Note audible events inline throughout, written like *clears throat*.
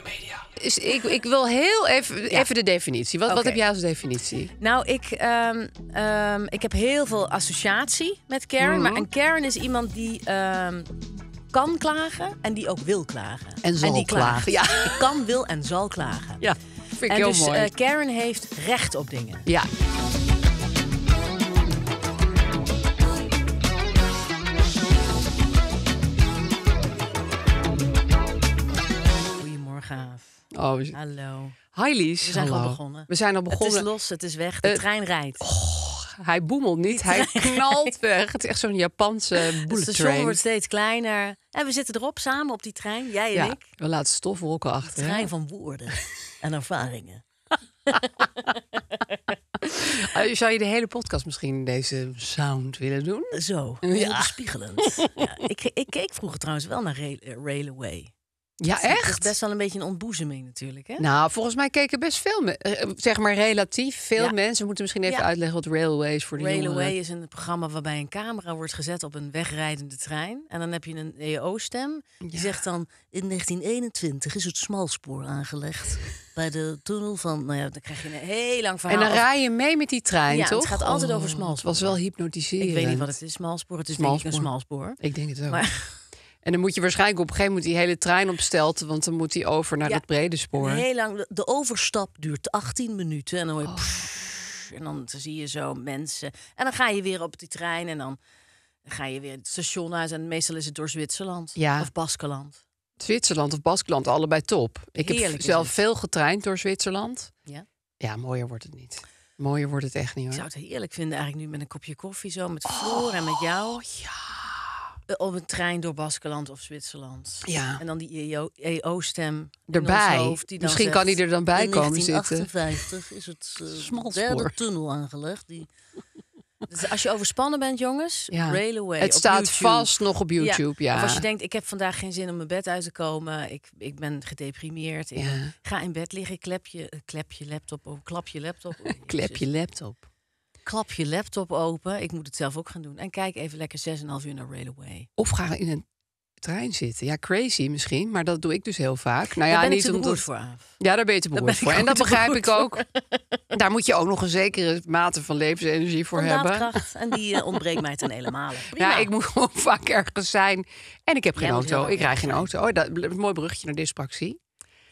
Media. Is, ik, ik wil heel even, even de definitie. Wat, wat heb jij als definitie? Nou, ik, ehm, ehm, ik heb heel veel associatie met Karen. Mhm. Maar een Karen is iemand die ehm, kan klagen en die ook wil klagen. En zal klagen, ja. kan, wil en zal klagen. Ja, ik en heel dus, mooi. Eh, Karen heeft recht op dingen. Ja. Oh, we... Hallo. Hi Lies. We zijn al begonnen. We zijn al begonnen. Het is los, het is weg, de eh, trein rijdt. Oh, hij boemelt niet, hij knalt weg. Het is echt zo'n Japanse bullet *laughs* train. Het station wordt steeds kleiner. En we zitten erop samen op die trein, jij en ik. We laten stofwolken achter. De trein van woorden *laughs* en ervaringen. *laughs* Oh, zou je de hele podcast misschien deze sound willen doen? Zo, ja. spiegelend. ja, ik, ik keek vroeger trouwens wel naar Railway. Ja, echt? is best wel een beetje een ontboezeming natuurlijk. Hè? Nou, volgens mij keken best veel, eh, eh, zeg maar relatief veel mensen. moeten misschien even uitleggen wat Railway is voor de Railway jongeren. is een programma waarbij een camera wordt gezet op een wegrijdende trein. En dan heb je een EO-stem die zegt dan... In 1921 is het smalspoor aangelegd *laughs* bij de tunnel van... Nou ja, dan krijg je een heel lang verhaal. En dan rij je mee met die trein, ja, toch? het gaat altijd over oh, smalspoor. Het was wel hypnotiserend. Ik weet niet wat het is, smalspoor. Het is smalspoor. denk een smalspoor. Ik denk het ook. *laughs* En dan moet je waarschijnlijk op een gegeven moment die hele trein opstelten, want dan moet die over naar ja, dat brede spoor. Heel lang, de overstap duurt 18 minuten en dan, oh. pff, en dan zie je zo mensen. En dan ga je weer op die trein en dan ga je weer het station uit. En meestal is het door Zwitserland ja. of Baskeland. Zwitserland of Baskeland, allebei top. Ik heb zelf veel getraind door Zwitserland. Ja. ja, mooier wordt het niet. Mooier wordt het echt niet hoor. Ik zou het heerlijk vinden eigenlijk nu met een kopje koffie zo, met oh, Floor en met jou. Ja. Eh, op een trein door Baskeland of Zwitserland. Ja. En dan die EO-stem e erbij. Misschien kan die er dan bij komen zitten. In 1958 is het uh, *laughs* tunnel aangelegd. Die... Dus als je overspannen bent, jongens, ja. Railway. Het staat vast nog op YouTube, ja. als je denkt, ik heb vandaag geen zin om mijn bed uit te komen. Ik, ik ben gedeprimeerd. ja. ga in bed liggen, eh, klep je, laptop klap je laptop *laughs* klep je laptop klap je laptop open. Ik moet het zelf ook gaan doen. En kijk even lekker 6,5 uur naar Railway. Of ga in een trein zitten. Ja, crazy misschien, maar dat doe ik dus heel vaak. Nou ja, daar ben niet omdat... voor. Ja, daar ben je te beroerd voor. En dat begrijp ik ook. *laughs* daar moet je ook nog een zekere mate van levensenergie voor hebben. En die eh, ontbreekt mij ten helemaal. *laughs* Ja, ik moet *laughs* gewoon vaak ergens zijn. En ik heb geen auto. Ik rij geen auto. Oh, dat, mooi brugje naar dyspraxie.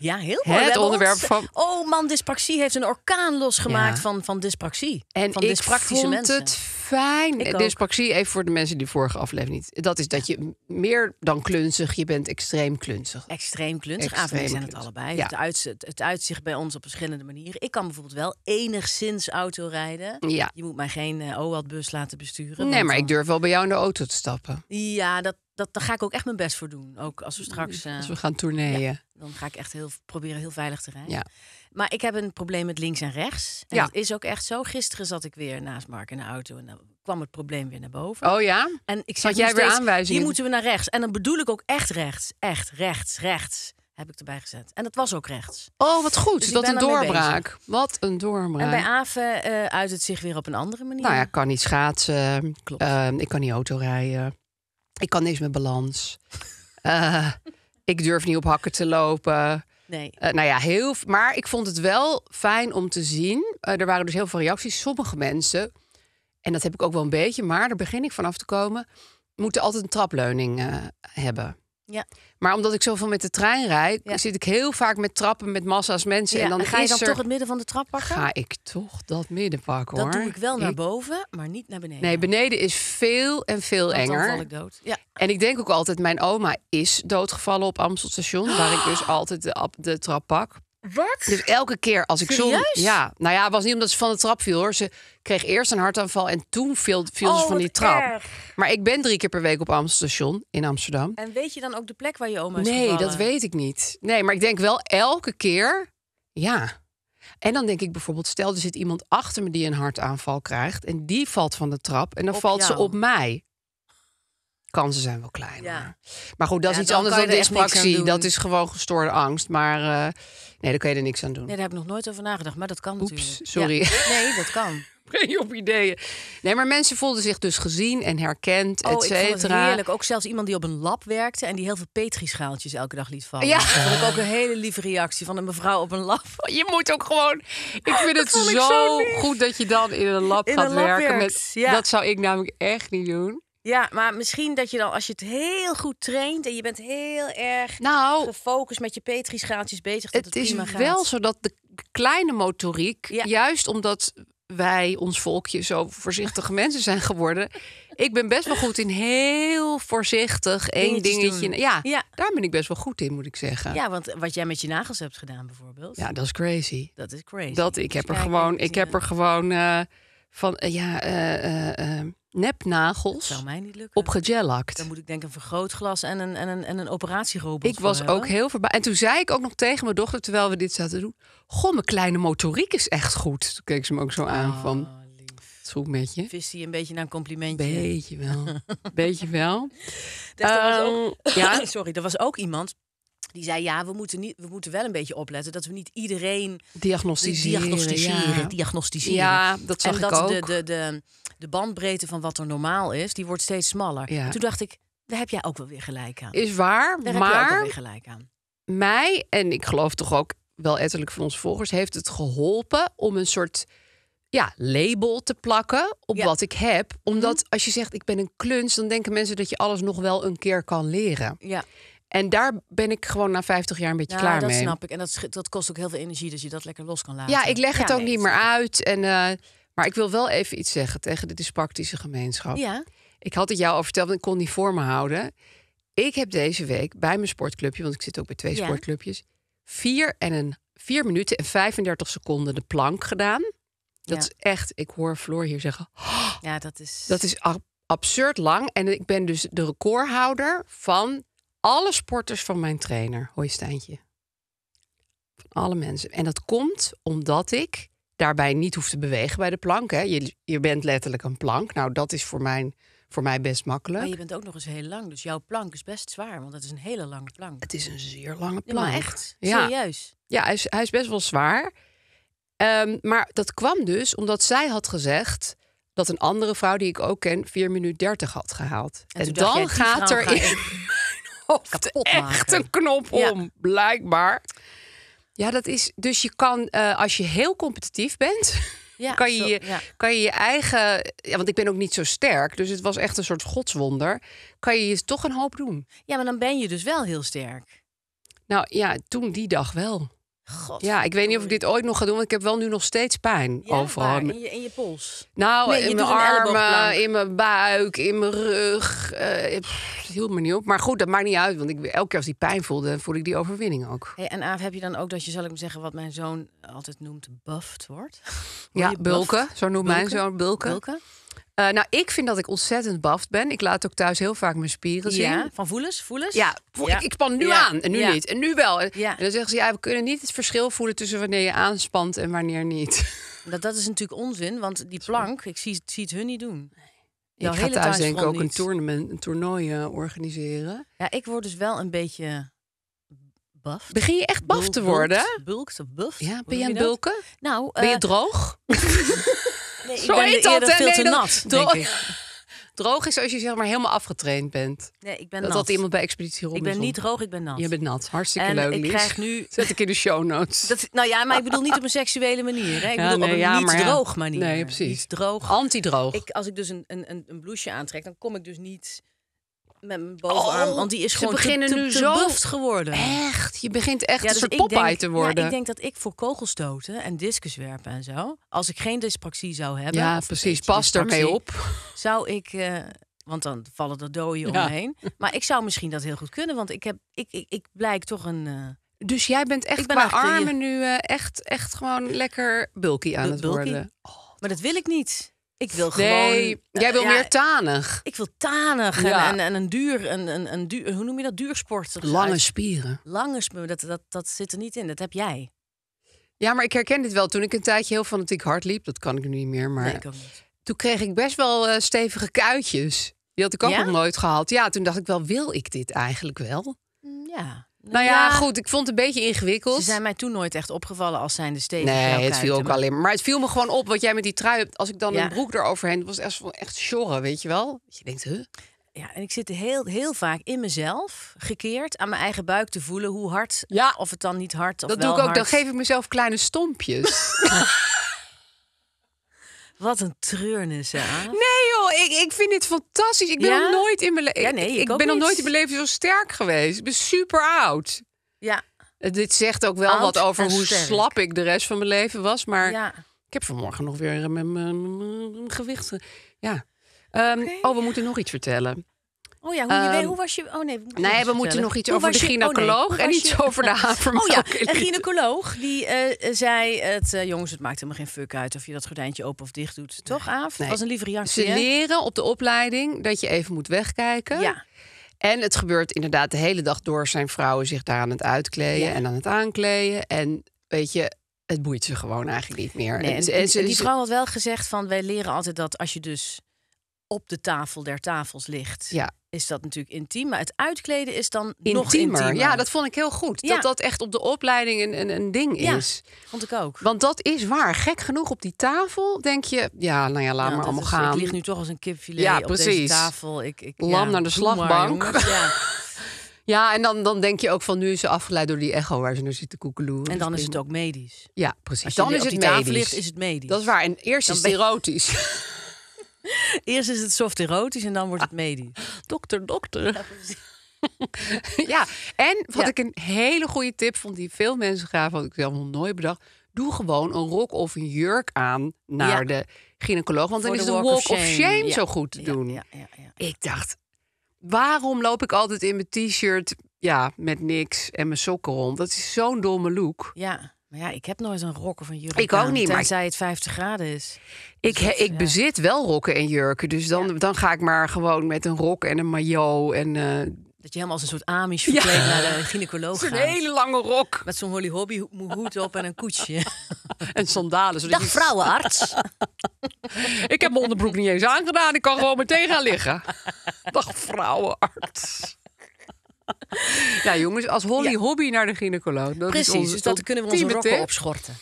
Ja, heel mooi. Het onderwerp van... Oh man, dyspraxie heeft een orkaan losgemaakt van, van dyspraxie. En van ik vond het fijn. Eh, dyspraxie, even voor de mensen die vorige aflevering niet... Dat is dat je meer dan klunzig, je bent extreem klunzig. Extreem klunzig. zijn het allebei. Het, uitzicht, het uitzicht bij ons op verschillende manieren. Ik kan bijvoorbeeld wel enigszins auto rijden. Ja. Je moet mij geen uh, eh, wat bus laten besturen. Nee, maar ik durf wel bij jou in de auto te stappen. Ja, dat, dat, daar ga ik ook echt mijn best voor doen. Ook als we straks. als we eh, gaan tourneeën. dan ga ik echt heel, proberen heel veilig te rijden. Maar ik heb een probleem met links en rechts. En dat is ook echt zo. Gisteren zat ik weer naast Mark in de auto en dan kwam het probleem weer naar boven. Oh ja? En ik zag jij weer aanwijzingen? Hier moeten we naar rechts. En dan bedoel ik ook echt rechts. Echt rechts, rechts heb ik erbij gezet. En dat was ook rechts. Oh, wat goed. Dus dat een doorbraak. Wat een doorbraak. En bij Aven eh, uit het zich weer op een andere manier. Nou ja, ik kan niet schaatsen. Klopt. Ehm, ik kan niet autorijden. Ik kan niks met balans. *laughs* Eh, ik durf niet op hakken te lopen. Nee. Eh, nou ja, heel. Maar ik vond het wel fijn om te zien. Eh, er waren dus heel veel reacties. Sommige mensen, en dat heb ik ook wel een beetje, maar daar begin ik vanaf te komen, moeten altijd een trapleuning hebben. Ja. Maar omdat ik zoveel met de trein rijd, zit ik heel vaak met trappen met massa's mensen. en dan ga je dan toch het midden van de trap pakken? Ga ik toch dat midden pakken hoor. Dat doe ik wel naar boven, maar niet naar beneden. Nee, beneden is veel en veel Want enger. Dan val ik dood. Ja. En ik denk ook altijd, mijn oma is doodgevallen op Amstelstation. Waar ik dus altijd de, de trap pak. Wat? Dus elke keer als ik zo Ja, nou ja, het was niet omdat ze van de trap viel hoor. Ze kreeg eerst een hartaanval en toen viel, viel ze oh, van die trap. Maar ik ben drie keer per week op Amsterdam in Amsterdam. En weet je dan ook de plek waar je oma is Nee, dat weet ik niet. Nee, maar ik denk wel elke keer, ja. En dan denk ik bijvoorbeeld, stel er zit iemand achter me die een hartaanval krijgt... en die valt van de trap en dan valt ze op mij kansen zijn wel klein. Ja. Maar goed, dat is iets anders dan, dan Dat is gewoon gestoorde angst. Maar eh, Nee, daar kun je er niks aan doen. Nee, daar heb ik nog nooit over nagedacht, maar dat kan Oeps, natuurlijk. Sorry. Nee, dat kan. *laughs* Breng je op ideeën. Nee, maar mensen voelden zich dus gezien en herkend, oh, et cetera. heerlijk. Ook zelfs iemand die op een lab werkte en die heel veel petrischaaltjes elke dag liet vallen. Ja. Dat vond ik ook een hele lieve reactie van een mevrouw op een lab. *laughs* Je moet ook gewoon... Ik vind het *laughs* zo, goed dat je dan in een lab in gaat een lab werken. Met... Dat zou ik namelijk echt niet doen. Ja, maar misschien dat je dan als je het heel goed traint en je bent heel erg nou, gefocust met je petrischaaltjes bezig. Dat het, het prima is gaat. wel zo dat de kleine motoriek, juist omdat wij, ons volkje, zo voorzichtige mensen zijn geworden. Ik ben best wel goed in heel voorzichtig één dingetje. Ja, daar ben ik best wel goed in, moet ik zeggen. Ja, want wat jij met je nagels hebt gedaan bijvoorbeeld. Ja, dat is crazy. Dat is crazy. Dat ik dus heb er gewoon, ik heb er gewoon van eh, ja, eh, eh, nepnagels op gejellakt. Dan moet ik denk een vergrootglas en een, en een, en een operatierobot. Ik was ook heel verbaasd. En toen zei ik ook nog tegen mijn dochter, terwijl we dit zaten doen... Goh, mijn kleine motoriek is echt goed. Toen keek ze me ook zo aan oh, van... Is goed met je. Vist hij een beetje naar een complimentje? Beetje wel. beetje wel. *laughs* Dus was ook, ehm, ja. *coughs* sorry, er was ook iemand die zei, ja, we moeten, niet, we moeten wel een beetje opletten dat we niet iedereen diagnosticeren. Ja, dat ja dat zag en dat De, de, de, de bandbreedte van wat er normaal is, die wordt steeds smaller. Toen dacht ik, daar heb jij ook wel weer gelijk aan. Is waar, daar maar... Heb jij ook weer gelijk aan. Mij, en ik geloof toch ook wel etterlijk van onze volgers, heeft het geholpen om een soort ja, label te plakken op wat ik heb. Omdat mhm. als je zegt ik ben een kluns, dan denken mensen dat je alles nog wel een keer kan leren. Ja. En daar ben ik gewoon na 50 jaar een beetje klaar dat mee. Dat snap ik. En dat, kost ook heel veel energie, dus je dat lekker los kan laten. Ja, ik leg het ook niet meer uit. En, eh, maar ik wil wel even iets zeggen tegen de dyspactische gemeenschap. Ja. Ik had het jou al verteld, want ik kon niet voor me houden. Ik heb deze week bij mijn sportclubje, want ik zit ook bij twee sportclubjes, vier, en een, vier minuten en 35 seconden de plank gedaan. Dat is echt, ik hoor Floor hier zeggen. ja, dat is. Dat is absurd lang. En ik ben dus de recordhouder van alle sporters van mijn trainer. Hoi Stijntje. Van alle mensen. En dat komt omdat ik daarbij niet hoef te bewegen bij de plank. Hè. Je, je bent letterlijk een plank. Nou, dat is voor, mijn, voor mij best makkelijk. Maar je bent ook nog eens heel lang. Dus jouw plank is best zwaar. Want het is een hele lange plank. Het is een zeer lange plank. Ja, echt? Ja. Serieus? Ja, hij is, hij is best wel zwaar. Ehm, maar dat kwam dus omdat zij had gezegd dat een andere vrouw die ik ook ken 4 minuut 30 had gehaald. En, en dan gaat er in hoofd echt een knop om, blijkbaar. Ja, dat is. Dus je kan, eh, als je heel competitief bent, *laughs* kan, je, kan je je eigen. Ja, want ik ben ook niet zo sterk, dus het was echt een soort godswonder. Kan je je toch een hoop doen? Ja, maar dan ben je dus wel heel sterk. Nou ja, toen die dag wel. Ja, ik weet niet of ik dit ooit nog ga doen, want ik heb wel nu nog steeds pijn overal. In je, pols? Nou, in mijn armen, in mijn buik, in mijn rug. Uh, hield me niet op. Maar goed, dat maakt niet uit, want ik, elke keer als die pijn voelde, voel ik die overwinning ook. Hey, en Aaf, heb je dan ook dat je, zal ik hem zeggen, wat mijn zoon altijd noemt, bufft wordt? *laughs* ja, bulken, zo noemt mijn zoon bulken. bulken? Eh, nou, ik vind dat ik ontzettend baft ben. Ik laat ook thuis heel vaak mijn spieren zien. Ja, van voelens, voelens? Ja, ja. Ik, span nu aan en nu niet en nu wel. En, dan zeggen ze, ja, we kunnen niet het verschil voelen tussen wanneer je aanspant en wanneer niet. *laughs* Dat, dat is natuurlijk onzin, want die plank, ik zie, zie het hun niet doen. Jouw ik ga thuis denk ik ook een, een toernooi eh, organiseren. Ja, ik word dus wel een beetje buff. Begin je echt baf te worden? Bulkt, bulkt, Ja, ben je aan bulken? Nou, ben je eh, droog? *laughs* Nee, ik Zo veel te nat, denk droog, ik. *laughs* Droog is als je zeg maar helemaal afgetraind bent. Nee, ik ben dat nat. Dat iemand bij Expeditie Robinson. Ik ben niet droog, ik ben nat. Je bent nat. Hartstikke en leuk, ik krijg nu... *laughs* Zet ik in de show notes. Dat, nou ja, maar ik bedoel niet op een seksuele manier. Hè. Ik bedoel op een niet droog manier. Nee, precies. Niet droog. Antidroog. Ik, als ik dus een, een, een blouseje aantrek, dan kom ik dus niet met mijn bovenarm. Oh, want die is gewoon beginnen te, nu te geworden. Echt? Je begint echt ja, een dus soort te worden. Ja, ik denk dat ik voor kogelstoten en discuswerpen en zo... als ik geen dyspraxie zou hebben... Ja, precies. Pas ermee op. Zou ik... Eh, want dan vallen er dooien ja. omheen. Maar ik zou misschien dat heel goed kunnen. Want ik, heb, ik, ik, ik blijk toch een... Eh, dus jij bent echt ik ben qua armen nu eh, echt, echt gewoon lekker bulky aan het worden. Oh, maar dat wil ik niet. Ik wil gewoon. Nee, jij wil eh, meer tanig. Ik wil tanig en, en, een duur, een, een, een hoe noem je dat? Duursport. Lange spieren. Lange spieren, dat, dat, dat zit er niet in. Dat heb jij. Ja, maar ik herken dit wel. Toen ik een tijdje heel fanatiek hard liep, dat kan ik nu niet meer, maar ik toen kreeg ik best wel eh, stevige kuitjes. Die had ik ook nog nooit gehad. Ja, toen dacht ik wel, wil ik dit eigenlijk wel? Mm, ja. Nou ja, goed, ik vond het een beetje ingewikkeld. Ze zijn mij toen nooit echt opgevallen als zijnde steden. Nee, het viel ook alleen maar. Maar het viel me gewoon op wat jij met die trui hebt. Als ik dan een broek eroverheen, was echt, echt weet je wel? je denkt, huh? Ja, en ik zit heel, heel vaak in mezelf gekeerd aan mijn eigen buik te voelen hoe hard, ja. of het dan niet hard of Dat doe ik ook, dan geef ik mezelf kleine stompjes. *laughs* Wat een treurnis, hè? Nee, Oh, ik, ik vind dit fantastisch. Ik ben nog nooit in mijn leven. ik, ben nog nooit in mijn leven zo sterk geweest. Ik ben super oud. Ja. Eh, dit zegt ook wel wat over hoe slap ik de rest van mijn leven was. Maar ja. ik heb vanmorgen nog weer mijn gewicht. Ja. Ehm, oh, we moeten nog iets vertellen. Oh ja, hoe, ehm, hoe was je... Oh nee, we moeten, nee, we moeten nog iets oh over de gynaecoloog... en iets over de havermelk. Oh ja, een gynaecoloog die eh, eh, zei... Het, eh, jongens, het maakt helemaal geen fuck uit... of je dat gordijntje open of dicht doet. Toch, Aaf? Nee. was een lieve reactie, Ze leren op de opleiding dat je even moet wegkijken. Ja. En het gebeurt inderdaad de hele dag door... zijn vrouwen zich daar aan het uitkleden en aan het aankleden. En weet je, het boeit ze gewoon eigenlijk niet meer. Nee, en, en, die vrouw had wel gezegd van... wij leren altijd dat als je dus op de tafel der tafels ligt. Ja. Is dat natuurlijk intiem, maar het uitkleden is dan nog intiemer. Ja, dat vond ik heel goed. Dat dat echt op de opleiding een, een, ding ja, is. vond ik ook. Want dat is waar. Gek genoeg op die tafel denk je... ja, nou ja, laat ja, maar allemaal gaan. Ik ligt nu toch als een kipfilet ja, op deze tafel. Ik, ik, Lam naar de slagbank. ja. *laughs* ja, en dan, dan denk je ook van... nu is ze afgeleid door die echo waar ze nu zit te koekeloeren. En dan is het ook medisch. Ja, precies. Als dan is het medisch. tafel ligt, is het medisch. Dat is waar. En eerst is het erotisch. *laughs* *laughs* Eerst is het soft erotisch en dan wordt het medisch. Ah, dokter, dokter. Ja, *laughs* en wat ik een hele goede tip vond die veel mensen gaven, wat ik zelf nooit bedacht. Doe gewoon een rok of een jurk aan naar de gynaecoloog. Want dan is de, walk, of shame, zo goed te doen. Ik dacht, waarom loop ik altijd in mijn t-shirt ja, met niks en mijn sokken rond? Dat is zo'n domme look. Ja. Maar ja, ik heb nooit een rok of een jurk. Ik ook niet. Tenzij maar... het 50 graden is. Ik, dus ik bezit wel rokken en jurken. Dus dan, dan ga ik maar gewoon met een rok en een maillot. En, eh, Dat je helemaal als een soort Amish verkleed ja. naar de gynaecoloog gaat. Een hele lange rok. Met zo'n holly hobby hoed op en een koetsje. *laughs* en sandalen. Zodat Dag vrouwenarts. *laughs* ik heb mijn onderbroek niet eens aangedaan. Ik kan gewoon meteen gaan liggen. Dag vrouwenarts. *laughs* ja, jongens, als Holly hobby naar de gynaecoloog. Dat Precies, onze, dus dat kunnen we onze rokken opschorten.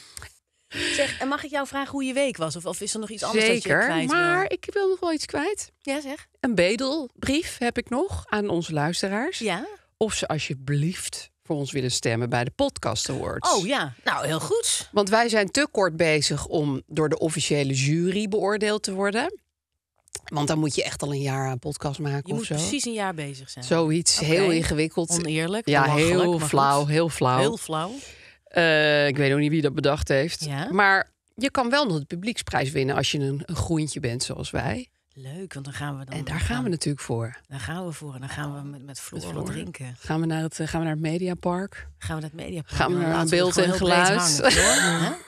Zeg, en mag ik jou vragen hoe je week was? Of, of is er nog iets anders dat je kwijt maar ik wil nog wel iets kwijt. Ja, zeg. Een bedelbrief heb ik nog aan onze luisteraars. Ja. Of ze alsjeblieft voor ons willen stemmen bij de Podcast Awards. Oh ja, nou heel goed. Want wij zijn te kort bezig om door de officiële jury beoordeeld te worden. Want dan moet je echt al een jaar een podcast maken. Je of moet zo. precies een jaar bezig zijn. Zoiets heel ingewikkeld. Oneerlijk. Ja, heel flauw, heel flauw. Heel flauw. Eh, ik weet ook niet wie dat bedacht heeft. Maar je kan wel nog de publieksprijs winnen als je een, een groentje bent zoals wij. Leuk, want dan gaan we dan. En daar gaan, we natuurlijk voor. Daar gaan we voor. En dan gaan we met, met Floor wat drinken. Gaan we, naar het, eh, gaan we naar het Mediapark? Gaan we naar het Mediapark? Gaan we naar beeld en geluid? Hangen,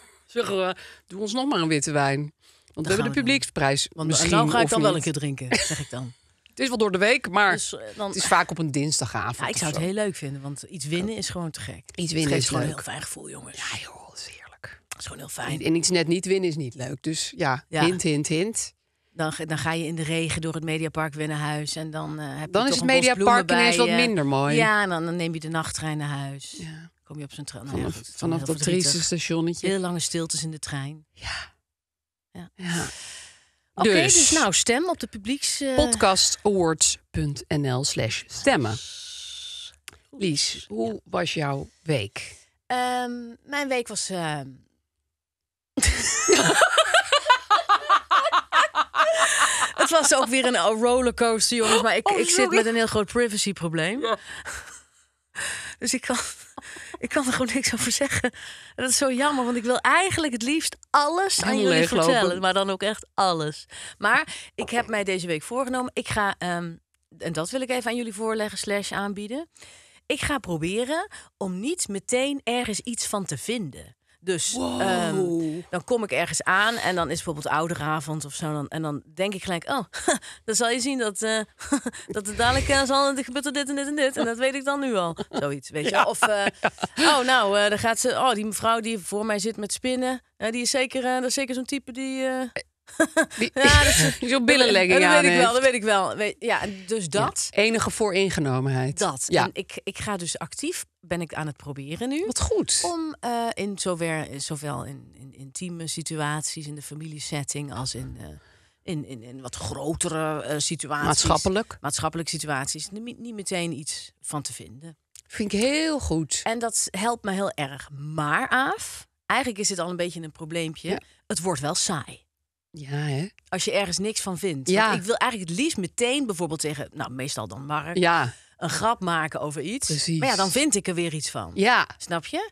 hoor. *laughs* doe ons nog maar een witte wijn. Want we hebben de publieksprijs. Want Misschien, ga ik dan wel een keer drinken, zeg ik dan. *laughs* het is wel door de week, maar dus, eh, dan, het is vaak op een dinsdagavond. ik zou het heel leuk vinden, want iets winnen is gewoon te gek. Iets winnen is gewoon leuk. heel fijn gevoel, jongens. Ja, joh, dat is heerlijk. Dat is gewoon heel fijn. En, iets net niet winnen is niet leuk. Dus ja, hint, hint, hint. Dan, dan, ga je in de regen door het Mediapark weer naar huis. En dan uh, heb dan je is het Mediapark ineens wat minder mooi. Ja, en dan, neem je de nachttrein naar huis. Kom je op zijn trein. Nou vanaf, vanaf dat trieste stationnetje. Heel lange stiltes in de trein. Ja ja. Oké, dus, dus. nou, stem op de publieks... Eh, podcast awardsnl slash stemmen. Lies, hoe was jouw week? Ehm, mijn week was... Ehm, *laughs* Het was ook weer een rollercoaster, jongens. Maar ik, oh, ik zit met een heel groot privacyprobleem. Ja. Dus ik kan ik kan er gewoon niks over zeggen. dat is zo jammer, want ik wil eigenlijk het liefst alles aan jullie vertellen. Maar dan ook echt alles. Maar ik heb mij deze week voorgenomen. Ik ga, ehm, en dat wil ik even aan jullie voorleggen, slash aanbieden. Ik ga proberen om niet meteen ergens iets van te vinden. Dus ehm, dan kom ik ergens aan en dan is bijvoorbeeld ouderavond of zo. Dan, en dan denk ik gelijk, oh, *laughs* dan zal je zien dat, uh, *laughs* dat dadelijk uh, zal, gebeurt er dit en dit en dit. En dat weet ik dan nu al. Zoiets, weet je. Of, eh, oh nou, dan gaat ze, oh die mevrouw die voor mij zit met spinnen. die is zeker, dat is zeker zo'n type die... *laughs* ja, *laughs* billen billenlegging aan Dat weet ik wel, dat weet ik wel. Ja, dus dat. enige vooringenomenheid. Dat. Ja. En ik, ik ga dus actief, ben ik aan het proberen nu. Wat goed. Om eh, in zover, zowel in, in, intieme situaties, in de familiesetting, als in... Eh, in, in, in, wat grotere eh, situaties. Maatschappelijk. Maatschappelijke situaties. Niet, niet meteen iets van te vinden. Vind ik heel goed. En dat helpt me heel erg. Maar af, eigenlijk is dit al een beetje een probleempje. Het wordt wel saai. Ja, hè? Als je ergens niks van vindt. Want ik wil eigenlijk het liefst meteen bijvoorbeeld zeggen, nou meestal dan Mark, ja. een grap maken over iets. Maar ja, dan vind ik er weer iets van. Ja. Snap je?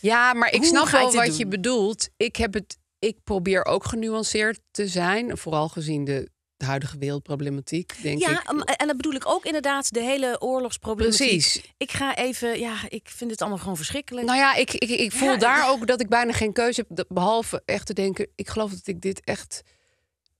Ja, maar ik snap wel wat je bedoelt. Ik heb het, ik probeer ook genuanceerd te zijn, vooral gezien de de huidige wereldproblematiek, denk ja, ik. Ja, en dat bedoel ik ook inderdaad, de hele oorlogsproblematiek. Precies. Ik ga even, ja, ik vind het allemaal gewoon verschrikkelijk. Nou ja, ik, ik, ik voel daar ook dat ik bijna geen keuze heb, behalve echt te denken, ik geloof dat ik dit echt,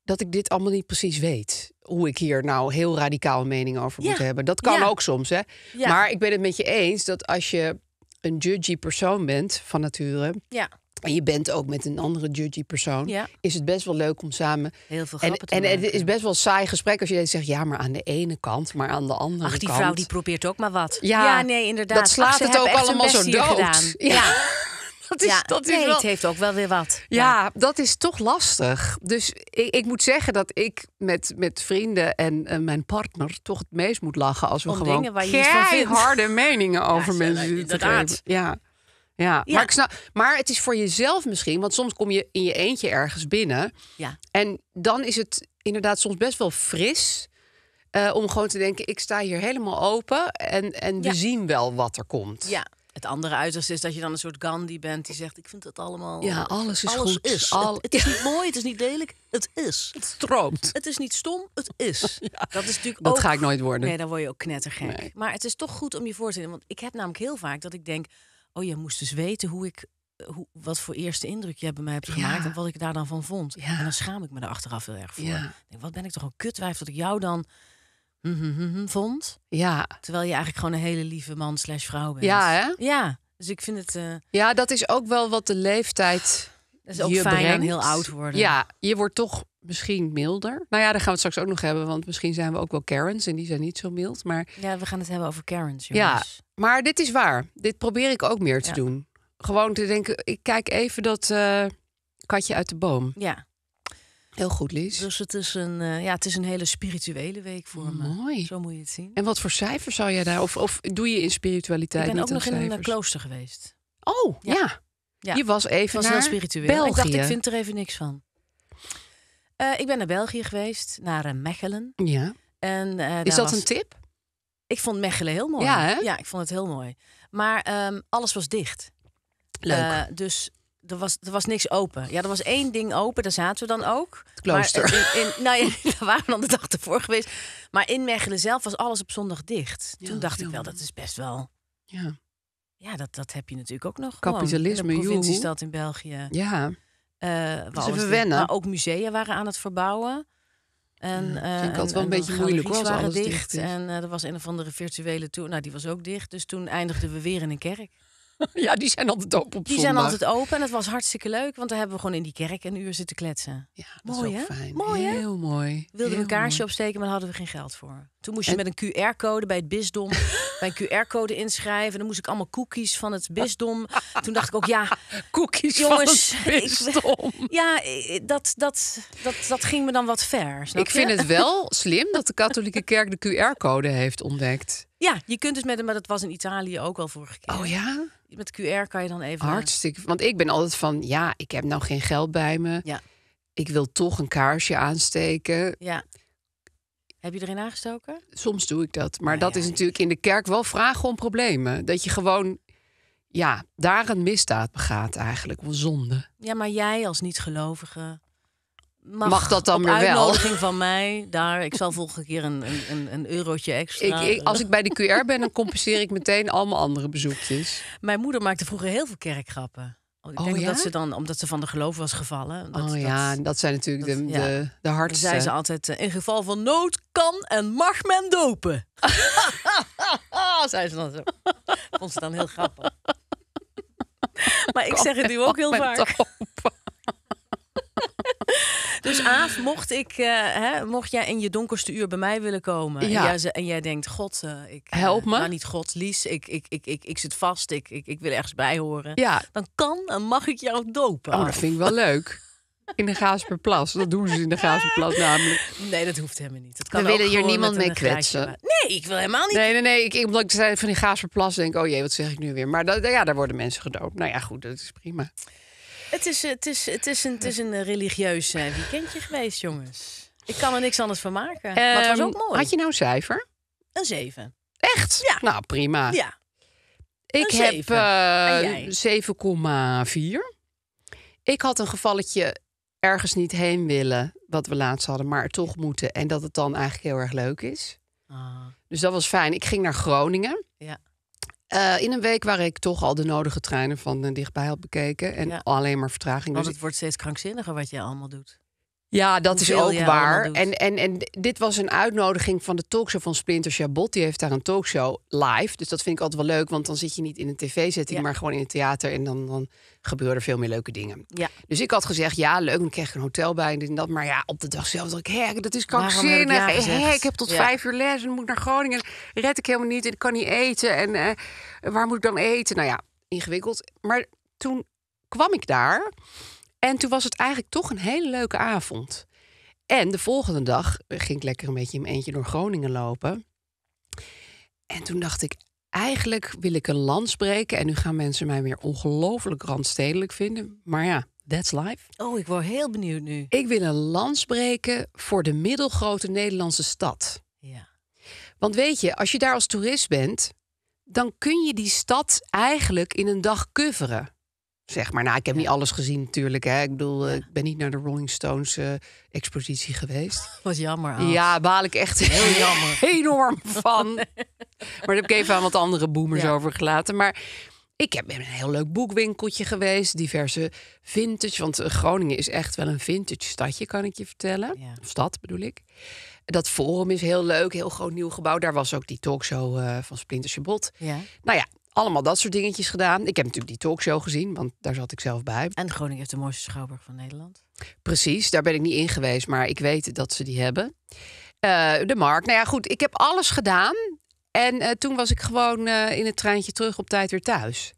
dat ik dit allemaal niet precies weet. Hoe ik hier nou heel radicaal mening over moet hebben. Dat kan ook soms, hè. Maar ik ben het met je eens dat als je een judgy persoon bent van nature... Ja en je bent ook met een andere judgy persoon, is het best wel leuk om samen. Heel veel grappen en, het is best wel saai gesprek als je zegt ja, maar aan de ene kant, maar aan de andere kant. Ach, die vrouw die probeert ook maar wat. Ja, nee, inderdaad. Dat slaat het ook allemaal zo dood. *laughs* *laughs* Ja. dat is, dat nee, wel... het heeft ook wel weer wat. Ja, dat is toch lastig. Dus ik, ik, moet zeggen dat ik met, met vrienden en eh, mijn partner toch het meest moet lachen als we Om gewoon waar je harde *laughs* meningen over mensen zitten. Ja. Ja, Maar, ik snap, maar het is voor jezelf misschien, want soms kom je in je eentje ergens binnen. Ja. En dan is het inderdaad soms best wel fris eh, om gewoon te denken: ik sta hier helemaal open en, en we zien wel wat er komt. Ja. Het andere uiterste is dat je dan een soort Gandhi bent die zegt: Ik vind het allemaal. Ja, alles is alles goed. Is. Al... Het, is niet mooi, het is niet lelijk, het is. *laughs* Het stroomt. Het is niet stom, het is. *laughs* dat is natuurlijk dat ga ik nooit worden. Nee, dan word je ook knettergek. Maar het is toch goed om je voor te zetten. Want ik heb namelijk heel vaak dat ik denk: oh, jij moest dus weten hoe ik, eh, hoe, wat voor eerste indruk je bij mij hebt gemaakt en wat ik daar dan van vond. Ja. En dan schaam ik me er achteraf heel erg voor. Denk, wat ben ik toch een kutwijf dat ik jou dan hm, hm, hm, vond? Ja. Terwijl je eigenlijk gewoon een hele lieve man slash vrouw bent. Ja, hè? Ja. Dus ik vind het. Eh, ja, dat is ook wel wat de leeftijd. is ook je fijn heel oud worden. Ja, je wordt toch misschien milder. Nou ja, daar gaan we het straks ook nog hebben, want misschien zijn we ook wel Karens en die zijn niet zo mild. Maar... Ja, we gaan het hebben over Karens. Ja, maar dit is waar. Dit probeer ik ook meer te doen. Gewoon te denken, ik kijk even dat eh, katje uit de boom. Ja. Heel goed, Lies. Dus het is een, eh, ja, het is een hele spirituele week voor me. Mooi. Zo moet je het zien. En wat voor cijfers zou jij daar, of, of doe je in spiritualiteit Ik ben ook nog in een eh, klooster geweest. Oh, ja. ja. ja. Je was even was naar heel spiritueel. België. Ik dacht, ik vind er even niks van. Eh, ik ben naar België geweest, naar eh, Mechelen. Ja. En, eh, Is dat was... een tip? Ik vond Mechelen heel mooi. Ja, ja ik vond het heel mooi. Maar ehm, alles was dicht. Leuk. dus er was, er was niks open. Ja, er was één ding open, daar zaten we dan ook. Het klooster. Maar in, *laughs* nou ja, *laughs* daar waren we dan de dag ervoor geweest. Maar in Mechelen zelf was alles op zondag dicht. Toen dacht ik wel, dat is best wel... Ja, ja dat, dat heb je natuurlijk ook nog. Kapitalisme, joh. de provinciestad in België. Ja. Uh, verwennen. Maar ook musea waren aan het verbouwen. En, uh, vind ik wel een beetje moeilijk was waren dicht. en eh, er was een of andere virtuele tour. Nou, die was ook dicht. Dus toen eindigden we weer in een kerk. *laughs* ja, die zijn altijd open op Die zijn altijd open en het was hartstikke leuk, want daar hebben we gewoon in die kerk een uur zitten kletsen. Ja, dat mooi, is ook fijn. Mooi, Heel mooi. Wilden we een kaarsje opsteken, maar daar hadden we geen geld voor. Toen moest je met een QR-code bij het bisdom mijn *laughs* QR-code inschrijven. En dan moest ik allemaal cookies van het bisdom. *laughs* Toen dacht ik ook, ja, cookies jongens, van het bisdom. ja, eh, dat, dat, dat, dat ging me dan wat ver. ik vind het wel slim dat de katholieke kerk de QR-code heeft ontdekt. Ja, je kunt dus met hem, maar dat was in Italië ook wel vorige keer. Oh ja? Met QR kan je dan even... Eh, Hartstikke. Want ik ben altijd van, ja, ik heb nou geen geld bij me. Ja. Ik wil toch een kaarsje aansteken. Ja. Heb je erin aangestoken? Soms doe ik dat. Maar dat is natuurlijk in de kerk wel vragen om problemen. Dat je gewoon ja, daar een misdaad begaat eigenlijk, of zonde. Ja, maar jij als niet-gelovige mag, dat dan weer wel? uitnodiging van mij daar. Ik zal volgende keer een, een, een eurotje extra. Ik, als ik bij de QR ben, dan compenseer ik meteen al mijn andere bezoekjes. Mijn moeder maakte vroeger heel veel kerkgrappen. Oh, ik oh, denk oh, ja? dat ze dan, omdat ze van de geloof was gevallen. Dat, oh ja, dat, zijn natuurlijk de, de, de zei ze altijd, eh, in geval van nood kan en mag men dopen. *laughs* zei ze dan zo. Vond ze dan heel grappig. *laughs* maar ik zeg het nu ook heel vaak. *laughs* dus Aaf, mocht, ik, eh, hè, mocht jij in je donkerste uur bij mij willen komen... Ja. En, jij, denkt, god, eh, ik... Eh, Help me. maar nou niet god, Lies, ik, ik, ik, ik, ik zit vast, ik, ik, ik wil ergens bij horen. Ja. Dan kan en mag ik jou dopen. Oh, dat vind ik wel leuk. In de Gaasperplas. Dat doen ze in de Plas namelijk. Nee, dat hoeft helemaal niet. Dat kan We willen hier niemand mee kwetsen. Nee, ik wil helemaal niet. Nee, nee, nee. Ik, ik, omdat ik zei van die Gaasperplas denk, oh jee, wat zeg ik nu weer? Maar dat, ja, daar worden mensen gedoopt. Nou ja, goed, dat is prima. Het is, het is, het is, een, het is een religieus eh, weekendje geweest, jongens. Ik kan er niks anders van maken. Um, het was ehm, ook mooi. Had je nou een cijfer? Een 7. Echt? Ja. Nou, prima. Ja. Ik heb uh, eh, 7,4. Ik had een gevalletje ergens niet heen willen, wat we laatst hadden, maar toch moeten. En dat het dan eigenlijk heel erg leuk is. Ah. Dus dat was fijn. Ik ging naar Groningen. Ja. Uh, in een week waar ik toch al de nodige treinen van eh, dichtbij had bekeken. En alleen maar vertraging. Want dus het wordt steeds krankzinniger wat je allemaal doet. Ja, dat is ook waar. En, en, en dit was een uitnodiging van de talkshow van Splinter Chabot. Die heeft daar een talkshow live. Dus dat vind ik altijd wel leuk, want dan zit je niet in een tv-zetting, maar gewoon in het theater. En dan, dan gebeuren er veel meer leuke dingen. Ja. Dus ik had gezegd, ja, leuk, dan kreeg ik een hotel bij en dit en dat. Maar ja, op de dag zelf dacht ik, hé, dat is krankzinnig. Heb ik, ik heb tot vijf uur les en moet naar Groningen. Red ik helemaal niet en kan niet eten. En eh, waar moet ik dan eten? Nou ja, ingewikkeld. Maar toen kwam ik daar... En toen was het eigenlijk toch een hele leuke avond. En de volgende dag ging ik lekker een beetje in mijn eentje door Groningen lopen. En toen dacht ik, eigenlijk wil ik een land breken. En nu gaan mensen mij weer ongelooflijk randstedelijk vinden. Maar ja, that's life. Oh, ik word heel benieuwd nu. Ik wil een lans breken voor de middelgrote Nederlandse stad. Ja. Want weet je, als je daar als toerist bent, dan kun je die stad eigenlijk in een dag coveren. Zeg maar, nou, ik heb niet alles gezien natuurlijk. Hè. Ik bedoel, eh, ik ben niet naar de Rolling Stones eh, expositie geweest. *laughs* Was jammer. Ja, baal ik echt heel *laughs* jammer. enorm *laughs* van. Maar daar heb ik even aan wat andere boomers overgelaten. Maar ik heb in een heel leuk boekwinkeltje geweest. Diverse vintage. Want eh, Groningen is echt wel een vintage stadje, kan ik je vertellen. Of stad bedoel ik. Dat forum is heel leuk, heel groot nieuw gebouw. Daar was ook die talkshow uh, van Splinter Chabot. Ja. Nou ja, allemaal dat soort dingetjes gedaan. Ik heb natuurlijk die talkshow gezien, want daar zat ik zelf bij. En Groningen heeft de mooiste schouwburg van Nederland. Precies, daar ben ik niet in geweest, maar ik weet dat ze die hebben. Eh, de markt. Nou ja, goed, ik heb alles gedaan. En eh, toen was ik gewoon eh, in het treintje terug op tijd weer thuis.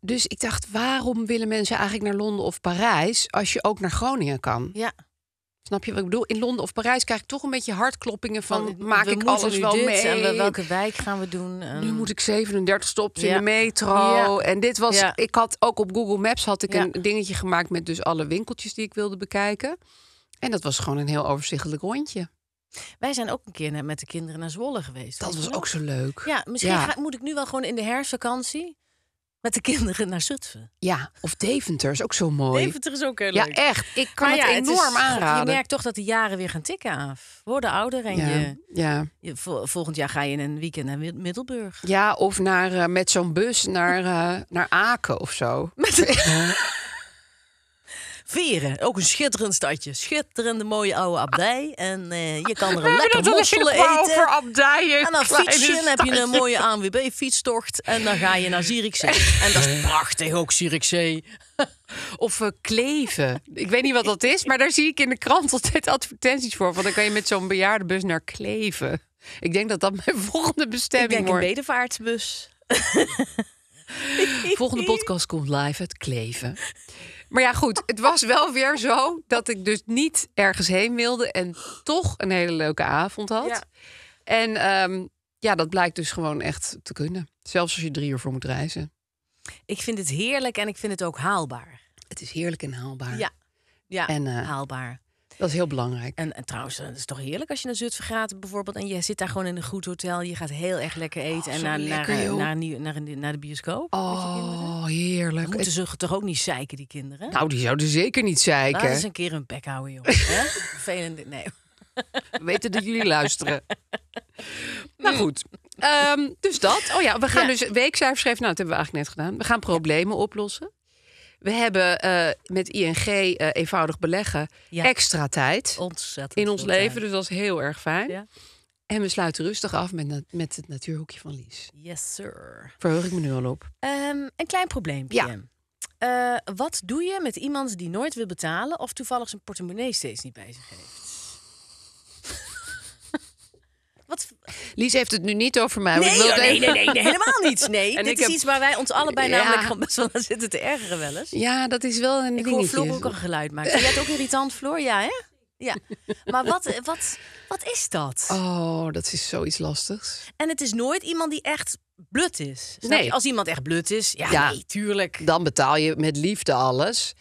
Dus ik dacht, waarom willen mensen eigenlijk naar Londen of Parijs als je ook naar Groningen kan? Ja. Snap je wat ik bedoel? In Londen of Parijs krijg ik toch een beetje hartkloppingen van, maak ik alles wel mee? En welke wijk gaan we doen? Nu moet ik 37 stops in de metro. En dit was, ja. ik had ook op Google Maps had ik een dingetje gemaakt met dus alle winkeltjes die ik wilde bekijken. En dat was gewoon een heel overzichtelijk rondje. Wij zijn ook een keer met de kinderen naar Zwolle geweest. Dat was ook zo leuk. Ja, misschien moet ik nu wel gewoon in de herfstvakantie met de kinderen naar Zutphen. Ja, of Deventer is ook zo mooi. Deventer is ook heel leuk. Ja, echt. Ik kan ja, het enorm aanraden. Je merkt toch dat de jaren weer gaan tikken af. Worden ouder en je, ja. volgend jaar ga je in een weekend naar Middelburg. Ja, of naar, eh, met zo'n bus naar, eh, naar Aken of zo. *laughs* Veren, ook een schitterend stadje. Schitterende mooie oude abdij. En eh, je kan er ah, een lekker mosselen eten. Abdijen, en dan fietsen heb je een mooie ANWB-fietstocht. En dan ga je naar Zierikzee. *laughs* En dat is prachtig ook, Zierikzee. *laughs* Of uh, Kleven. Ik weet niet wat dat is, maar daar zie ik in de krant altijd advertenties voor. Want dan kan je met zo'n bejaardenbus naar Kleven. Ik denk dat dat mijn *laughs* volgende bestemming wordt. Ik denk een bedevaartsbus. volgende podcast komt live uit Kleven. Maar ja, goed. Het was wel weer zo dat ik dus niet ergens heen wilde. En toch een hele leuke avond had. En ehm, ja, dat blijkt dus gewoon echt te kunnen. Zelfs als je drie uur voor moet reizen. Ik vind het heerlijk en ik vind het ook haalbaar. Het is heerlijk en haalbaar. Ja, ja en, eh, haalbaar. Dat is heel belangrijk. En, trouwens, eh, het is toch heerlijk als je naar Zutphen gaat bijvoorbeeld... en je zit daar gewoon in een goed hotel, je gaat heel erg lekker oh, eten... en naar, naar, naar, de bioscoop. Oh, heerlijk. Dan moeten ze toch ook niet zeiken, die kinderen? Nou, die zouden zeker niet zeiken. Laat eens een keer een bek houden, jongens. *laughs* Vervelend, nee. We weten dat jullie luisteren. Nou *laughs* goed, ehm, dus dat. Oh ja, we gaan dus weekcijfers schrijven. Nou, dat hebben we eigenlijk net gedaan. We gaan problemen oplossen. We hebben eh, met ING eh, eenvoudig beleggen extra tijd in ons leven. Dus dat is heel erg fijn. Ja. En we sluiten rustig af met, met het natuurhoekje van Lies. Yes, sir. Verheug ik me nu al op. Ehm, een klein probleempje. Ja. Eh, wat doe je met iemand die nooit wil betalen of toevallig zijn portemonnee steeds niet bij zich heeft? Wat... Lies heeft het nu niet over mij. Nee, nee, nee, nee, *laughs* helemaal niet. Nee, dit is iets waar wij ons allebei ja. namelijk best wel aan zitten te ergeren wel eens. Ja, dat is wel een Ik hoor Floor ook een geluid maken. Vind jij het ook irritant, Floor? Ja, hè? Ja, maar wat, wat, wat is dat? Oh, dat is zoiets lastigs. En het is nooit iemand die echt blut is. Nee. Als iemand echt blut is, ja, nee, tuurlijk. Dan betaal je met liefde alles.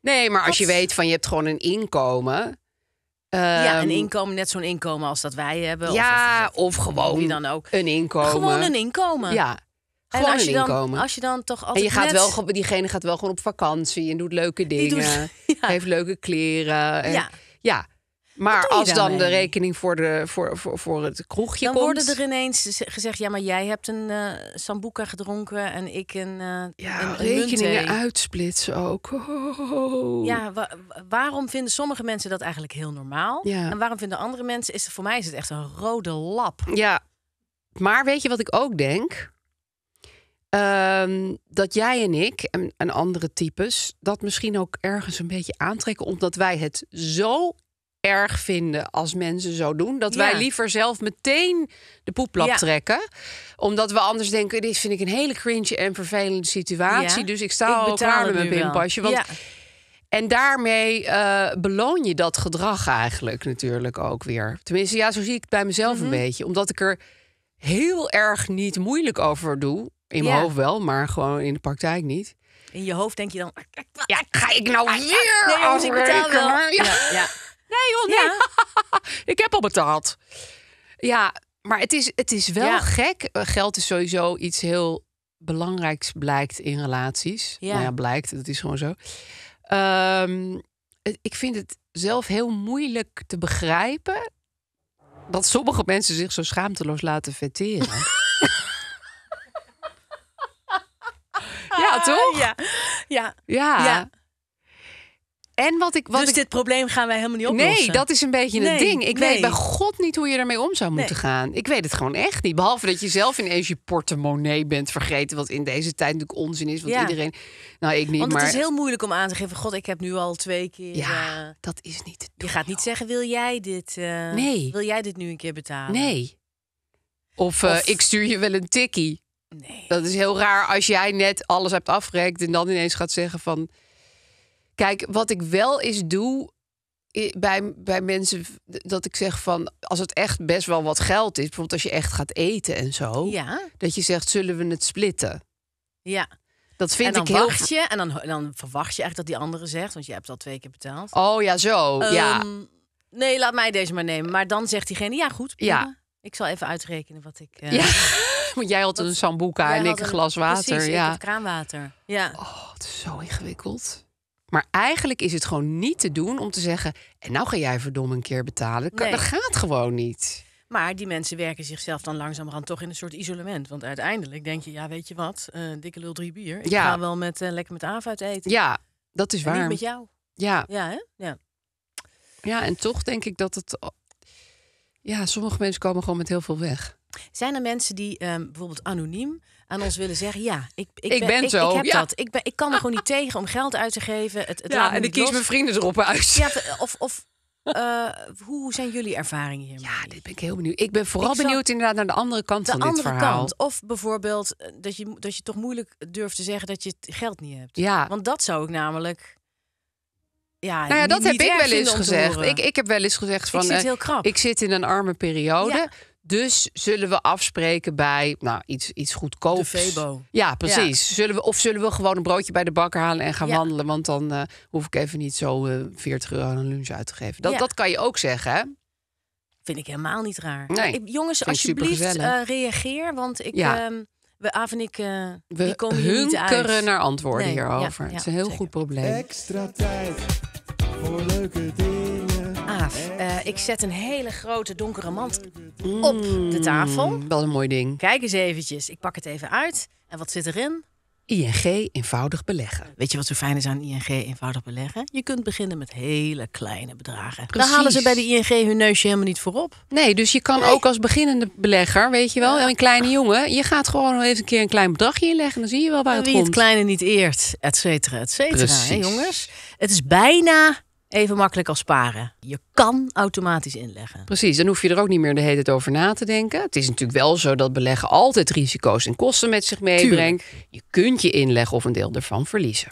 Nee, maar als je weet van je hebt gewoon een inkomen ja, een ehm, inkomen, net zo'n inkomen als dat wij hebben. Ja, of, gewoon wie dan ook. een inkomen. Gewoon een inkomen. Ja, gewoon en als je, dan, als je dan toch altijd. En je gaat net... wel, diegene gaat wel gewoon op vakantie en doet leuke *laughs* dingen. *laughs* ja. Heeft leuke kleren. En, ja. ja. Maar als dan de rekening voor, de, voor, voor, voor het kroegje dan komt... Dan worden er ineens gezegd... ja, maar jij hebt een uh, sambuca gedronken en ik een eh, Ja, een, rekeningen uitsplitsen ook. Oh. Ja, waarom vinden sommige mensen dat eigenlijk heel normaal? Ja. En waarom vinden andere mensen... Is, voor mij is het echt een rode lap. Ja, maar weet je wat ik ook denk? Ehm, dat jij en ik en, andere types dat misschien ook ergens een beetje aantrekken, omdat wij het zo erg vinden als mensen zo doen. Dat wij liever zelf meteen de poeplap trekken. Omdat we anders denken, dit vind ik een hele cringe en vervelende situatie. Dus ik sta ik al klaar met mijn pinpasje. Want En daarmee eh, beloon je dat gedrag eigenlijk natuurlijk ook weer. Tenminste, ja, zo zie ik het bij mezelf een mhm. beetje. Omdat ik er heel erg niet moeilijk over doe. In mijn hoofd wel, maar gewoon in de praktijk niet. In je hoofd denk je dan... Ja, ga ik nou weer? als ik betaal wel. ja. Nee joh, nee. Ja. *laughs* ik heb al betaald. Ja, maar het is, het is wel gek. Eh, geld is sowieso iets heel belangrijks blijkt in relaties. Ja, nou ja blijkt, dat is gewoon zo. Ehm, ik vind het zelf heel moeilijk te begrijpen dat sommige mensen zich zo schaamteloos laten vetteren. *laughs* ja, toch? Ja. Ja. ja. ja. En wat ik, wat dus dit probleem gaan wij helemaal niet oplossen? Nee, dat is een beetje nee, het ding. Ik weet bij god niet hoe je ermee om zou moeten gaan. Ik weet het gewoon echt niet. Behalve dat je zelf ineens je portemonnee bent vergeten. Wat in deze tijd natuurlijk onzin is. Want iedereen... Nou, ik niet, Want het is heel moeilijk om aan te geven... God, ik heb nu al twee keer... Ja, eh, dat is niet Je gaat niet zeggen, wil jij dit... Eh, nee. Wil jij dit nu een keer betalen? Nee. Eh, of, ik stuur je wel een tikkie. Nee. Dat is heel raar als jij net alles hebt afgerekt en dan ineens gaat zeggen van... Kijk, wat ik wel eens doe bij, bij mensen, dat ik zeg van als het echt best wel wat geld is, bijvoorbeeld als je echt gaat eten en zo, dat je zegt: zullen we het splitten? Ja. Dat vind en dan ik heel. en dan, dan verwacht je echt dat die andere zegt, want je hebt al twee keer betaald. Oh ja, zo. ja. Ehm, nee, laat mij deze maar nemen. Maar dan zegt diegene: ja, goed. Ja. Ik zal even uitrekenen wat ik. Eh, ja. *laughs* Want jij had een sambuca en ik een glas water. ja. kraanwater. Ja. Oh, het is zo ingewikkeld. Maar eigenlijk is het gewoon niet te doen om te zeggen... en nou ga jij verdomme een keer betalen. Dat gaat gewoon niet. Maar die mensen werken zichzelf dan langzamerhand toch in een soort isolement. Want uiteindelijk denk je, ja, weet je wat, uh, dikke lul drie bier. Ik ga wel met, eh, lekker met Aaf uit eten. Ja, dat is waar. niet met jou. Ja. Ja, hè? ja. Ja, en toch denk ik dat het... Eh, ja, sommige mensen komen gewoon met heel veel weg. Zijn er mensen die ehm, bijvoorbeeld anoniem aan ons willen zeggen: ja, ik, ik, ik ben, zo. Ik, heb ja. dat. Ik, ben, ik kan er gewoon niet tegen om geld uit te geven. Het, het ja, en ik kies mijn vrienden erop uit. Ja, of, of eh, hoe zijn jullie ervaringen hier? Ja, dit ben ik heel benieuwd. Ik ben vooral benieuwd inderdaad naar de andere kant de van andere dit verhaal. Kant. Of bijvoorbeeld eh, dat je, dat je toch moeilijk durft te zeggen dat je geld niet hebt. Ja. Want dat zou ik namelijk... Ja, nou ja, dat heb ik wel eens gezegd. Ik, ik heb wel eens gezegd van... Ik zit eh, heel krap. ik zit in een arme periode. Dus zullen we afspreken bij nou, iets, iets goedkoops. De Febo. Ja, precies. Zullen we, of zullen we gewoon een broodje bij de bakker halen en gaan wandelen? Want dan eh, hoef ik even niet zo uh, eh, 40 euro aan een lunch uit te geven. Dat, dat kan je ook zeggen, hè? Vind ik helemaal niet raar. Eh, jongens, alsjeblieft uh, reageer. Want ik, ehm, we, Aaf en ik, we komen hier niet uit. naar antwoorden hierover. Het is een heel goed probleem. Extra tijd voor leuke dingen. Aaf, eh, ik zet een hele grote donkere mand op de mm, tafel. Wel een mooi ding. Kijk eens eventjes. Ik pak het even uit. En wat zit erin? ING eenvoudig beleggen. Weet je wat zo fijn is aan ING eenvoudig beleggen? Je kunt beginnen met hele kleine bedragen. Precies. halen ze bij de ING hun neusje helemaal niet voorop. Nee, dus je kan ook als beginnende belegger, weet je wel, een kleine jongen, je gaat gewoon even een keer een klein bedragje inleggen, dan zie je wel waar en het komt. het kleine niet eert, et cetera, et cetera. jongens, het is bijna Even makkelijk als sparen. Je kan automatisch inleggen. Precies, dan hoef je er ook niet meer de hele tijd over na te denken. Het is natuurlijk wel zo dat beleggen altijd risico's en kosten met zich meebrengt. Tuurlijk. Je kunt je inleggen of een deel ervan verliezen.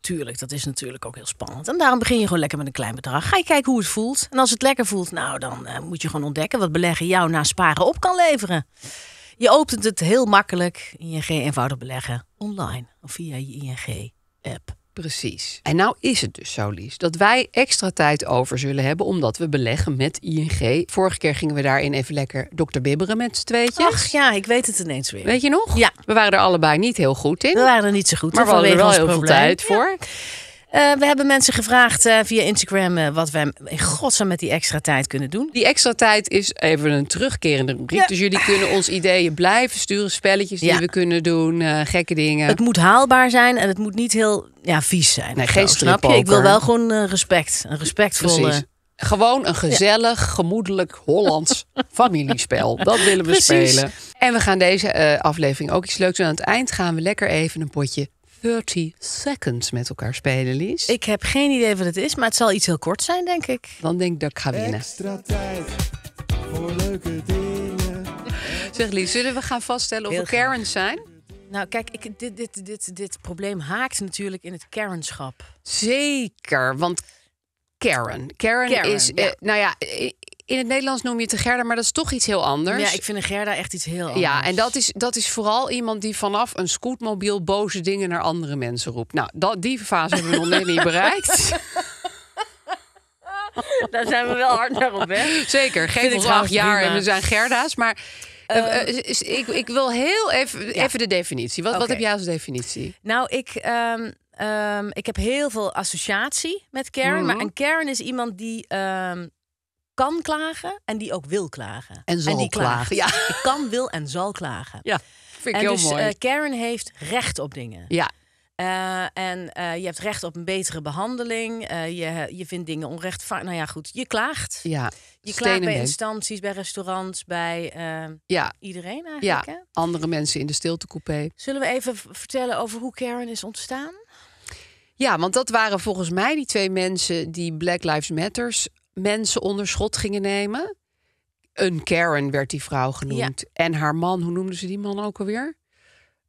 Tuurlijk, dat is natuurlijk ook heel spannend. En daarom begin je gewoon lekker met een klein bedrag. Ga je kijken hoe het voelt. En als het lekker voelt, nou dan eh, moet je gewoon ontdekken wat beleggen jou na sparen op kan leveren. Je opent het heel makkelijk, ING eenvoudig beleggen, online of via je ING-app. Precies. En nou is het dus zo, Lies, dat wij extra tijd over zullen hebben omdat we beleggen met ING. Vorige keer gingen we daarin even lekker dokter bibberen met z'n tweetjes. Ach ja, ik weet het ineens weer. Weet je nog? Ja. We waren er allebei niet heel goed in. We waren er niet zo goed maar in. we hadden er wel heel veel tijd voor. Eh, we hebben mensen gevraagd eh, via Instagram eh, wat we in godsnaam met die extra tijd kunnen doen. Die extra tijd is even een terugkerende rubriek. Dus jullie kunnen ons ideeën blijven sturen. Spelletjes die we kunnen doen, gekke dingen. Het moet haalbaar zijn en het moet niet heel ja, vies zijn. Nee, geen snap Ik wil wel gewoon respect. Een respectvolle... Precies. Gewoon een gezellig, gemoedelijk Hollands *laughs* familiespel. Dat willen we Precies. spelen. En we gaan deze aflevering ook iets leuks doen. Aan het eind gaan we lekker even een potje 30 Seconds met elkaar spelen, Lies? Ik heb geen idee wat het is, maar het zal iets heel kort zijn, denk ik. Dan denk ik dat ik ga winnen. Extra tijd dingen. Zeg Lies, zullen we gaan vaststellen of heel we Karen zijn? Nou, kijk, ik, dit, dit, dit, dit probleem haakt natuurlijk in het Karenschap. Zeker, want Karen. Karen, is, eh, nou ja, eh, in het Nederlands noem je het een Gerda, maar dat is toch iets heel anders. Ja, ik vind een Gerda echt iets heel anders. Ja, en dat is, dat is vooral iemand die vanaf een scootmobiel boze dingen naar andere mensen roept. Nou, dat, die fase hebben we nog net niet bereikt. *laughs* Daar zijn we wel hard naar op weg. Zeker, geef ons acht jaar en we zijn Gerda's. Maar eh, ehm, eh, ik, ik, wil heel even, even de definitie. Wat, wat heb jij als definitie? Nou, ik, ehm, ehm, ik heb heel veel associatie met Karen. Maar mhm. een Karen is iemand die kan klagen en die ook wil klagen. En zal die klagen. Ja. Ik kan, wil en zal klagen. Ja, vind ik en heel dus, mooi. Eh, Karen heeft recht op dingen. Ja. Eh, en eh, je hebt recht op een betere behandeling. je, je vindt dingen onrechtvaardig. Nou ja, goed, je klaagt. Ja, je klaagt bij instanties, bij restaurants, bij ja. iedereen eigenlijk. Ja, andere mensen in de stiltecoupé. Zullen we even vertellen over hoe Karen is ontstaan? Ja, want dat waren volgens mij die twee mensen die Black Lives Matters mensen onder schot gingen nemen. Een Karen werd die vrouw genoemd. En haar man, hoe noemden ze die man ook alweer?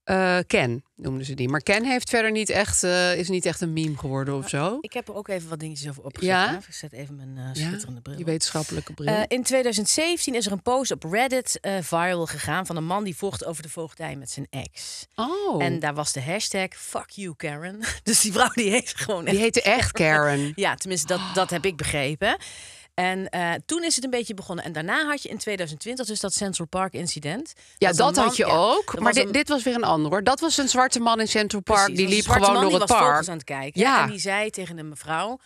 Eh, Ken noemden ze die. Maar Ken heeft verder niet echt, eh, is niet echt een meme geworden of zo. Ik heb er ook even wat dingetjes over opgezet. Ja? Ik zet even mijn eh, schitterende bril. Je wetenschappelijke bril. in 2017 is er een post op Reddit viral gegaan van een man die vocht over de voogdij met zijn ex. Oh. En daar was de hashtag fuck you Karen. *laughs* Dus die vrouw die heet gewoon Die heette echt Karen. Karen. Ja, tenminste dat, dat heb ik begrepen. En eh, toen is het een beetje begonnen. En daarna had je in 2020 dus dat Central Park incident. Ja, dat, had je ook. Maar dit, dit was weer een ander hoor. Dat was een zwarte man in Central Park. die liep gewoon door het park. aan het kijken. Ja. En die zei tegen een mevrouw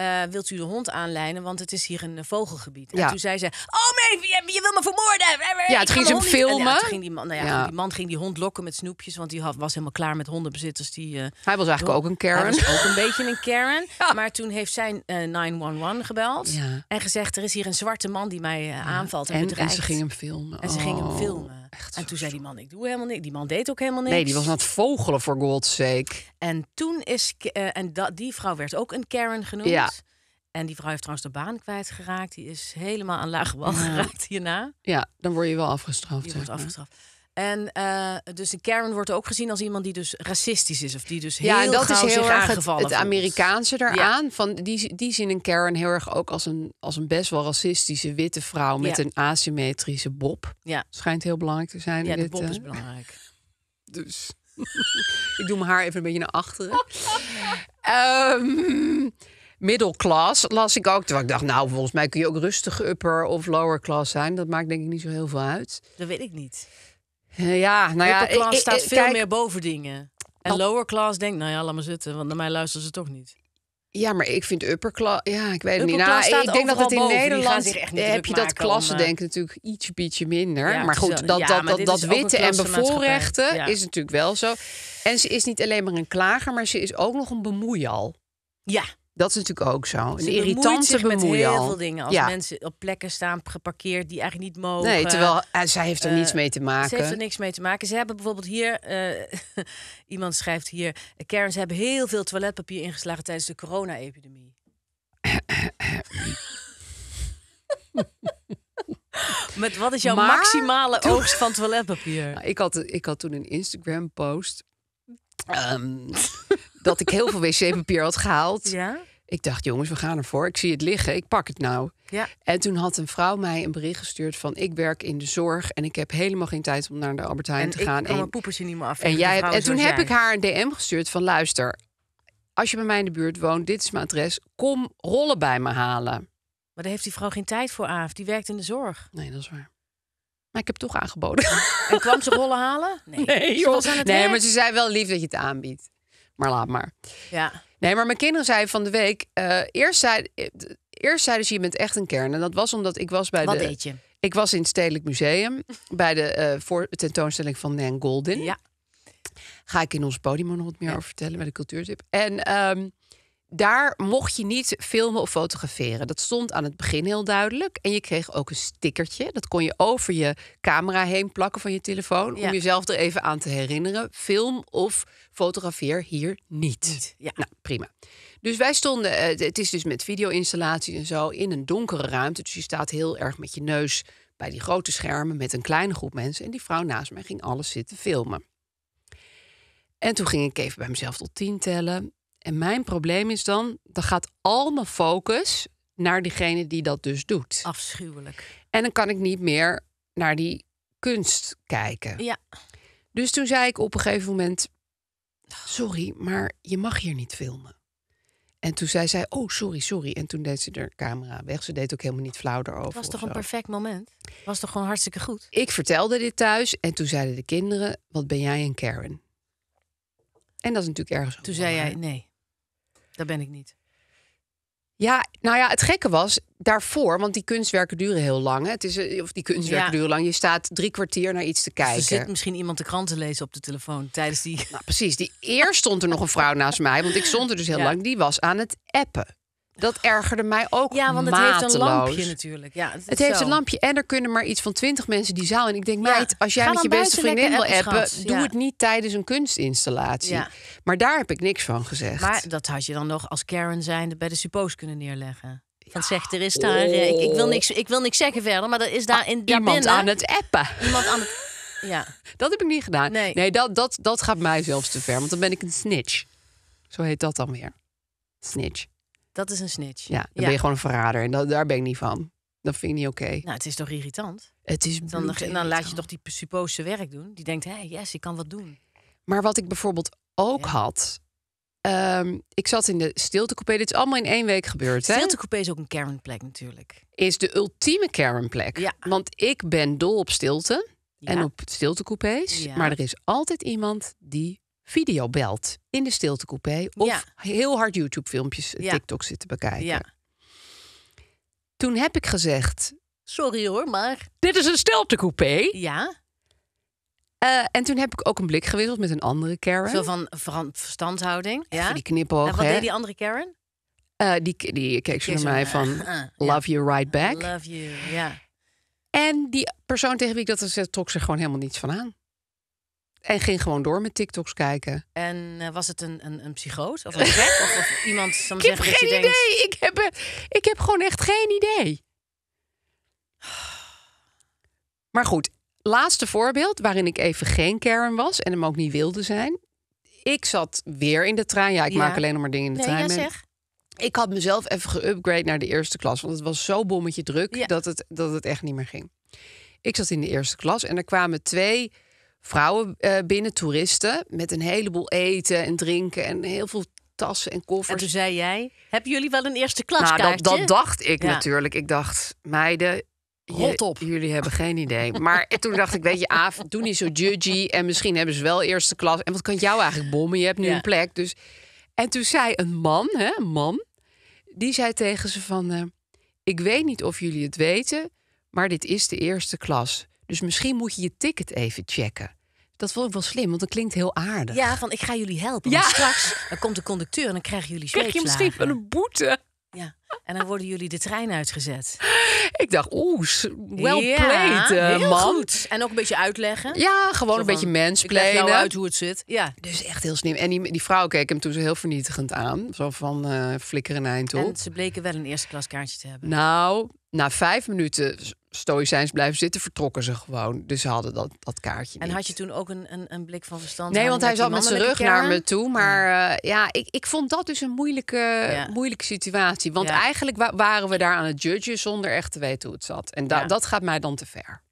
eh, wilt u de hond aanleiden? Want het is hier een eh, vogelgebied. En toen zei ze, oh nee, je, je wil me vermoorden. Ja, het ging ze hem filmen. ging die, man, nou ja, die man ging die hond lokken met snoepjes, want die was helemaal klaar met hondenbezitters. Die, eh, hij was eigenlijk ook een Karen. Hij was ook een beetje een Karen. *laughs* Maar toen heeft zij uh, 911 gebeld en gezegd, er is hier een zwarte man die mij aanvalt en, En ze ging hem filmen. En ze ging hem oh. filmen. Echt en toen zei die man, ik doe helemaal niks. Die man deed ook helemaal niks. Nee, die was aan het vogelen voor God's sake. En toen is... Eh, en dat die vrouw werd ook een Karen genoemd. Ja. En die vrouw heeft trouwens de baan kwijtgeraakt. Die is helemaal aan laag wal geraakt hierna. Ja, dan word je wel afgestraft. Je wordt afgestraft. En uh, dus Karen wordt ook gezien als iemand die dus racistisch is. Of die dus heel ja, dat is heel erg het, het Amerikaanse eraan. Van, die, die zien een Karen heel erg ook als een, als een best wel racistische witte vrouw... met een asymmetrische bob. Ja. Schijnt heel belangrijk te zijn. Ja, de dit, bob is eh, belangrijk. *laughs* Dus *laughs* ik doe mijn haar even een beetje naar achteren. um, *laughs* middle class las ik ook. Terwijl ik dacht, nou, volgens mij kun je ook rustig upper of lower class zijn. Dat maakt denk ik niet zo heel veel uit. Dat weet ik niet. Eh, ja, nou ja, Upper staat ik, veel meer boven dingen. En lower class denkt, nou ja, laat maar zitten, want naar mij luisteren ze toch niet. Ja, maar ik vind upper class. Ja, ik weet het niet. Nou, ik denk dat het in Nederland echt heb je dat klassen eh, denken natuurlijk ietsje beetje minder. maar goed, dat, dat, dat, dat witte en bevoorrechten is natuurlijk wel zo. En ze is niet alleen maar een klager, maar ze is ook nog een bemoeial. Ja, dat is natuurlijk ook zo. Een irritante bemoeit heel veel dingen. Als mensen op plekken staan geparkeerd die eigenlijk niet mogen. Nee, terwijl eh, zij heeft er niets eh, mee te maken. Ze heeft er niks mee te maken. Ze hebben bijvoorbeeld hier, eh, *laughs* iemand schrijft hier, Karen, ze hebben heel veel toiletpapier ingeslagen tijdens de corona-epidemie. *laughs* Met wat is jouw maximale oogst van toiletpapier? *laughs* Ik had, ik had toen een Instagram-post. Ehm, dat ik heel veel wc-papier had gehaald. Ja? Ik dacht, jongens, we gaan ervoor. Ik zie het liggen, ik pak het nou. Ja. En toen had een vrouw mij een bericht gestuurd van... ik werk in de zorg en ik heb helemaal geen tijd om naar de Albert Heijn te gaan. En ik kan mijn niet meer af. En, jij en toen heb ik haar een DM gestuurd van... luister, als je bij mij in de buurt woont, dit is mijn adres... kom rollen bij me halen. Maar daar heeft die vrouw geen tijd voor, Aaf. Die werkt in de zorg. Nee, dat is waar. Maar ik heb toch aangeboden. En kwam ze rollen halen? *laughs* Nee, nee, nee maar ze zei wel lief dat je het aanbiedt maar laat maar. Ja. Nee, maar mijn kinderen zeiden van de week... Uh, eerst, zeiden, eh, eerst zeiden ze, je bent echt een kern. En dat was omdat ik was bij Wat de... Deed je? Ik was in het Stedelijk Museum *laughs* bij de eh, voor, tentoonstelling van Nan Goldin. Ja. Ga ik in ons podium nog wat meer over vertellen bij de cultuurtip. En um, daar mocht je niet filmen of fotograferen. Dat stond aan het begin heel duidelijk. En je kreeg ook een stickertje. Dat kon je over je camera heen plakken van je telefoon. Om jezelf er even aan te herinneren. Film of fotografeer hier niet. ja. Nou, prima. Dus wij stonden, eh, het is dus met video installatie en zo, in een donkere ruimte. Dus je staat heel erg met je neus bij die grote schermen met een kleine groep mensen. En die vrouw naast mij ging alles zitten filmen. En toen ging ik even bij mezelf tot tien tellen. En mijn probleem is dan, dan gaat al mijn focus naar diegene die dat dus doet. Afschuwelijk. En dan kan ik niet meer naar die kunst kijken. Ja. Dus toen zei ik op een gegeven moment: Sorry, maar je mag hier niet filmen. En toen zei zij: Oh, sorry, sorry. En toen deed ze de camera weg. Ze deed ook helemaal niet flauw erover. Het was toch een perfect moment? Was toch gewoon hartstikke goed? Ik vertelde dit thuis en toen zeiden de kinderen: Wat ben jij een Karen? En dat is natuurlijk ergens. Toen zei jij: Nee daar ben ik niet. Ja, nou ja, het gekke was daarvoor, want die kunstwerken duren heel lang. Hè? Het is, eh, of die kunstwerken duren lang. Je staat drie kwartier naar iets te kijken. Dus er zit misschien iemand de kranten lezen op de telefoon tijdens die. Nou, precies. Die eerst stond er nog een vrouw naast mij, want ik stond er dus heel lang. Die was aan het appen dat ergerde mij ook. Ja, want het heeft een lampje natuurlijk. Ja, het, heeft een lampje en er kunnen maar iets van twintig mensen die zaal. En ik denk, meid, als jij met je beste vriendin wil appen, doe het niet tijdens een kunstinstallatie. Maar daar heb ik niks van gezegd. Maar dat had je dan nog als Karen zijnde bij de suppos kunnen neerleggen. Van zegt, er is daar. Ik, wil niks, ik wil niks zeggen verder, maar er is daar ah, in. die iemand binnen, aan het appen. Iemand aan het. Ja. Dat heb ik niet gedaan. Nee, nee dat, dat, dat gaat mij zelfs te ver, want dan ben ik een snitch. Zo heet dat dan weer. Snitch. Dat is een snitch. Ja, dan ben je gewoon een verrader. En daar ben ik niet van. Dat vind ik niet oké. Nou, het is toch irritant? Het is dan, dan laat je toch die suppose werk doen. Die denkt, hé, hey, yes, ik kan wat doen. Maar wat ik bijvoorbeeld ook had... Ehm, ik zat in de stiltecoupé. Dit is allemaal in één week gebeurd. Stiltecoupé is ook een kernplek, natuurlijk. Is de ultieme kernplek. Ja. Want ik ben dol op stilte. En op stiltecoupés. Maar er is altijd iemand die Videobelt in de stiltecoupé of heel hard YouTube-filmpjes, eh, TikTok zitten bekijken. Ja. Toen heb ik gezegd: Sorry hoor, maar. Dit is een stiltecoupé. Ja. Eh, en toen heb ik ook een blik gewisseld met een andere Karen. Zo van verstandhouding. ja. Die knipoog. En wat deed die andere Karen? Eh, die, die keek ze naar mij van ah, Love you right back. Love you, ja. En die persoon tegen wie ik dat zei trok zich gewoon helemaal niets van aan. En ging gewoon door met TikToks kijken. En eh, was het een, een, een psychoot? Of een gek? of, of, *laughs* iemand... Ik heb geen idee. Ik, heb, ik heb gewoon echt geen idee. Maar goed, laatste voorbeeld waarin ik even geen kern was... en hem ook niet wilde zijn. Ik zat weer in de trein. Ja, ik maak alleen nog maar dingen in de nee, trein. zeg. Ik had mezelf even geüpgrade naar de eerste klas. Want het was zo bommetje druk dat, het, dat het echt niet meer ging. Ik zat in de eerste klas en er kwamen twee vrouwen eh, binnen, toeristen, met een heleboel eten en drinken en heel veel tassen en koffers. En toen zei jij, hebben jullie wel een eerste klas nou, dat, dacht ik natuurlijk. Ik dacht, meiden, Rot op. jullie hebben geen idee. *laughs* Maar toen dacht ik, weet je, Af, doe niet zo judgy. En misschien hebben ze wel eerste klas. En wat kan jou eigenlijk bommen? Je hebt nu een plek. Dus... En toen zei een man, hè, een man, die zei tegen ze van... Eh, ik weet niet of jullie het weten, maar dit is de eerste klas. Dus misschien moet je je ticket even checken. Dat vond ik wel slim, want dat klinkt heel aardig. Ja, van ik ga jullie helpen. Ja. straks dan komt de conducteur en dan krijgen jullie Krijg je misschien een boete. Ja, en dan worden jullie de trein uitgezet. Ik dacht, oeh, well ja, played, uh, man. Goed. En ook een beetje uitleggen. Ja, gewoon een beetje beetje leg nou uit hoe het zit. Ja. Dus echt heel slim. En die, vrouw keek hem toen zo heel vernietigend aan. Zo van uh, eh, flikkeren eind toe. En ze bleken wel een eerste kaartje te hebben. Nou, na vijf minuten stoïcijns blijven zitten, vertrokken ze gewoon. Dus ze hadden dat, dat kaartje. En had je toen ook een, een, een blik van verstand? Nee, want hij zat met zijn rug naar me toe. Maar eh, ja, ik, ik vond dat dus een moeilijke, moeilijke situatie. Want eigenlijk waren we daar aan het judgen zonder echt te weten hoe het zat. En da dat gaat mij dan te ver.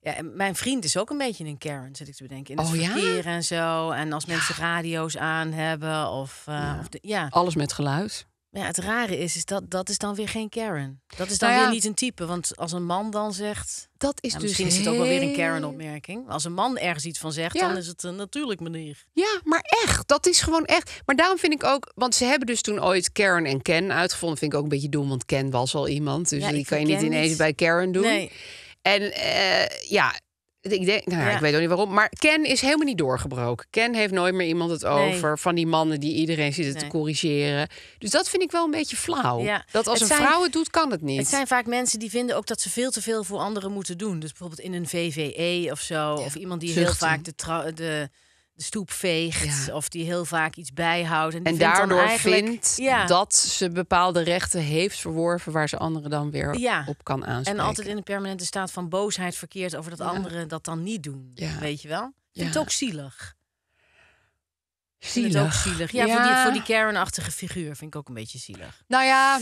Ja, en mijn vriend is ook een beetje een Karen, zit ik te bedenken. In het oh, verkeer en zo. En als mensen radio's aan hebben. Of, eh, of ja. Alles met geluid ja, het rare is, is dat dat is dan weer geen Karen. Dat is dan nou weer niet een type. Want als een man dan zegt. Dat is dus misschien is het ook wel weer een Karen-opmerking. Als een man ergens iets van zegt, dan is het een natuurlijk manier. Ja, maar echt. Dat is gewoon echt. Maar daarom vind ik ook. Want ze hebben dus toen ooit Karen en Ken uitgevonden. Vind ik ook een beetje dom, want Ken was al iemand. Dus die kan je niet ineens bij Karen doen. En eh, ja, ik denk, nou ik weet ook niet waarom. Maar Ken is helemaal niet doorgebroken. Ken heeft nooit meer iemand het over. Van die mannen die iedereen zitten te corrigeren. Dus dat vind ik wel een beetje flauw. Dat als een vrouw het doet, kan het niet. Het zijn vaak mensen die vinden ook dat ze veel te veel voor anderen moeten doen. Dus bijvoorbeeld in een VVE of zo. Of iemand die heel vaak de, de de stoep veegt. Of die heel vaak iets bijhoudt. En, en vindt daardoor vindt ja. dat ze bepaalde rechten heeft verworven waar ze anderen dan weer op kan aanspreken. En altijd in een permanente staat van boosheid verkeert over dat anderen dat dan niet doen. Weet je wel? Ik vind het ook zielig. Zielig. Ook zielig. Ja, Voor, die, voor die Karen-achtige figuur vind ik ook een beetje zielig. Nou ja,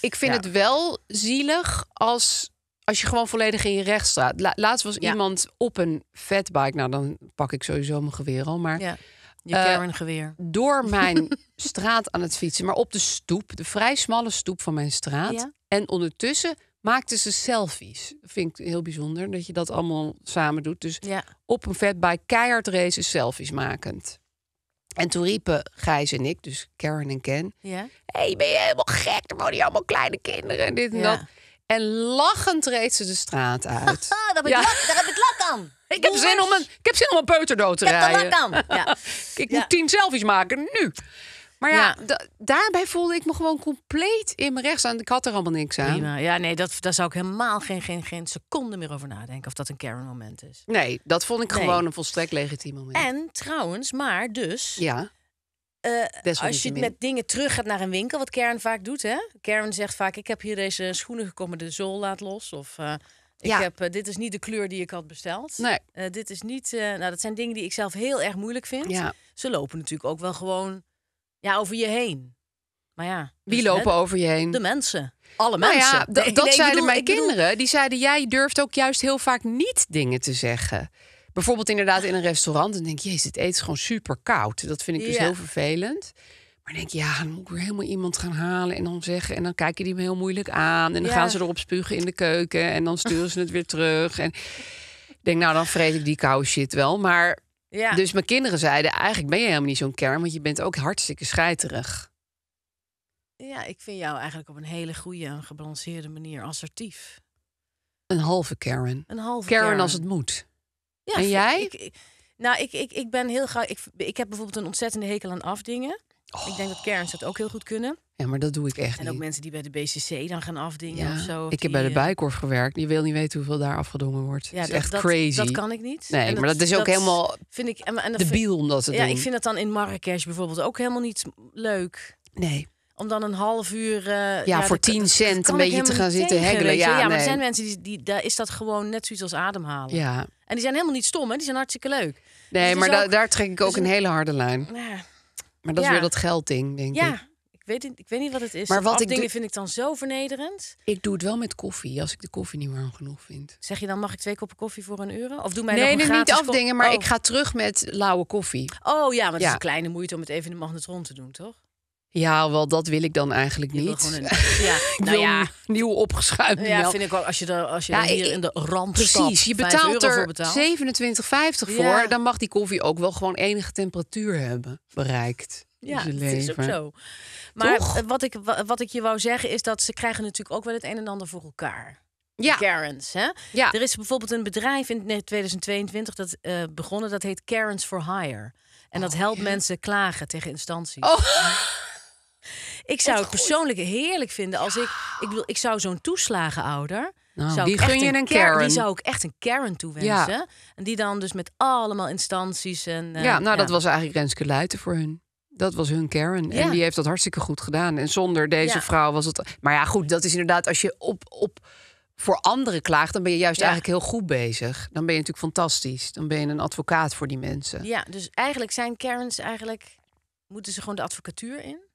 ik vind het wel zielig als als je gewoon volledig in je recht staat. laatst was iemand op een fatbike. Nou, dan pak ik sowieso mijn geweer al. Maar ja. Je eh, Karen geweer. door *laughs* mijn straat aan het fietsen, maar op de stoep, de vrij smalle stoep van mijn straat. En ondertussen maakten ze selfies. Vind ik heel bijzonder dat je dat allemaal samen doet. Dus ja. op een fatbike keihard racen, selfies makend. En toen riepen Gijs en ik, dus Karen en Ken... Ja. hey, ben je helemaal gek? Er wonen die allemaal kleine kinderen en dit en dat. En lachend reed ze de straat uit. *laughs* daar, ja. lak, daar heb ik lak aan. *laughs* Ik heb, zin om een, ik heb zin om een peuter te ik rijden. Heb lak aan. *laughs* Ja. ik moet tien selfies maken, nu. Maar ja, daarbij voelde ik me gewoon compleet in mijn rechts aan. Ik had er allemaal niks aan. Ja, nee, dat, daar zou ik helemaal geen, geen, geen seconde meer over nadenken. Of dat een Karen-moment is. Nee, dat vond ik gewoon een volstrekt legitiem moment. En trouwens, maar dus. Ja. Eh, als je met dingen terug gaat naar een winkel, wat Karen vaak doet, hè? Karen zegt vaak: Ik heb hier deze schoenen gekomen, de zool laat los. Of eh, ik heb, eh, dit is niet de kleur die ik had besteld. Nee. dit is niet. nou, dat zijn dingen die ik zelf heel erg moeilijk vind. Ja. Ze lopen natuurlijk ook wel gewoon ja, over je heen. Maar ja. Dus, Wie lopen over je heen? De mensen. Alle nou mensen. Ja, dat zeiden mijn kinderen. Die zeiden: Jij durft ook juist heel vaak niet dingen te zeggen. Bijvoorbeeld inderdaad in een restaurant. En denk je, jezus, het eten is gewoon super koud. Dat vind ik dus heel vervelend. Maar denk je, ja, dan moet ik weer helemaal iemand gaan halen en dan zeggen. En dan kijk je die me heel moeilijk aan. En dan gaan ze erop spugen in de keuken. En dan sturen ze het weer terug. En ik denk, nou, dan vrees ik die koude shit wel. Maar ja. dus mijn kinderen zeiden, eigenlijk ben je helemaal niet zo'n kern. Want je bent ook hartstikke scheiterig. Ja, ik vind jou eigenlijk op een hele goede en gebalanceerde manier assertief. Een halve Karen. Een halve Karen, Karen als het moet. Ja, en jij? Ik, nou, ik, ik, ik ben heel graag. Ik, ik heb bijvoorbeeld een ontzettende hekel aan afdingen. Ik denk dat kerns dat ook heel goed kunnen. Ja, maar dat doe ik echt en niet. ook mensen die bij de BCC dan gaan afdingen of zo. ik heb bij de eh, Bijkorf gewerkt. Je wil niet weten hoeveel daar afgedongen wordt. Ja, dat is echt crazy. Dat kan ik niet. Nee, maar dat, is ook helemaal vind ik, en, en debiel om dat te ja, Ja, ik vind dat dan in Marrakesh bijvoorbeeld ook helemaal niet leuk. Nee om dan een half uur. Eh, ja, voor 10 cent een beetje te gaan zitten heggelen. Ja, ja nee. maar er zijn mensen die, die daar is dat gewoon net zoiets als ademhalen. Ja. En die zijn helemaal niet stom, hè? die zijn hartstikke leuk. Nee, dus maar daar trek ik ook dus een, hele harde lijn. Maar dat is weer dat geldding, denk Ja, ik weet, niet, ik weet niet wat het is. Maar wat dingen vind ik dan zo vernederend. Ik doe het wel met koffie, als ik de koffie niet warm genoeg vind. Zeg je dan, mag ik twee koppen koffie voor een euro? Of doe mij nee, nog een nee, niet afdingen, maar ik oh. ga terug met lauwe koffie. Oh ja, maar het is een kleine moeite om het even in de magnetron te doen, toch? Ja, wel dat wil ik dan eigenlijk niet. *laughs* ja, nou ja. nieuw opgeschuimd. Ja, vind ik wel. Als je er, als je hier in de rand Precies, je betaalt er 27,50 voor. Dan mag die koffie ook wel gewoon enige temperatuur hebben bereikt. Ja, dat is ook zo. Maar eh, wat ik, wat ik je wou zeggen is dat ze krijgen natuurlijk ook wel het een en ander voor elkaar. Ja. Karens. Hè? Ja. Er is bijvoorbeeld een bedrijf in 2022 dat eh, begonnen, dat heet Karens for Hire. En dat oh, helpt mensen klagen tegen instanties. Oh. Ik zou het persoonlijk heerlijk vinden als ik. Ik, wil, ik zou zo'n toeslagenouder. Nou, zou die gun je een, Karen. Die zou ik echt een Karen toewensen. En die dan dus met allemaal instanties. En, eh, ja, nou dat was eigenlijk Renske Luiten voor hun. Dat was hun Karen. En die heeft dat hartstikke goed gedaan. En zonder deze vrouw was het... Maar ja, goed, dat is inderdaad als je op... op voor anderen klaagt, dan ben je juist eigenlijk heel goed bezig. Dan ben je natuurlijk fantastisch. Dan ben je een advocaat voor die mensen. Ja, dus eigenlijk zijn Karens eigenlijk moeten ze gewoon de advocatuur in?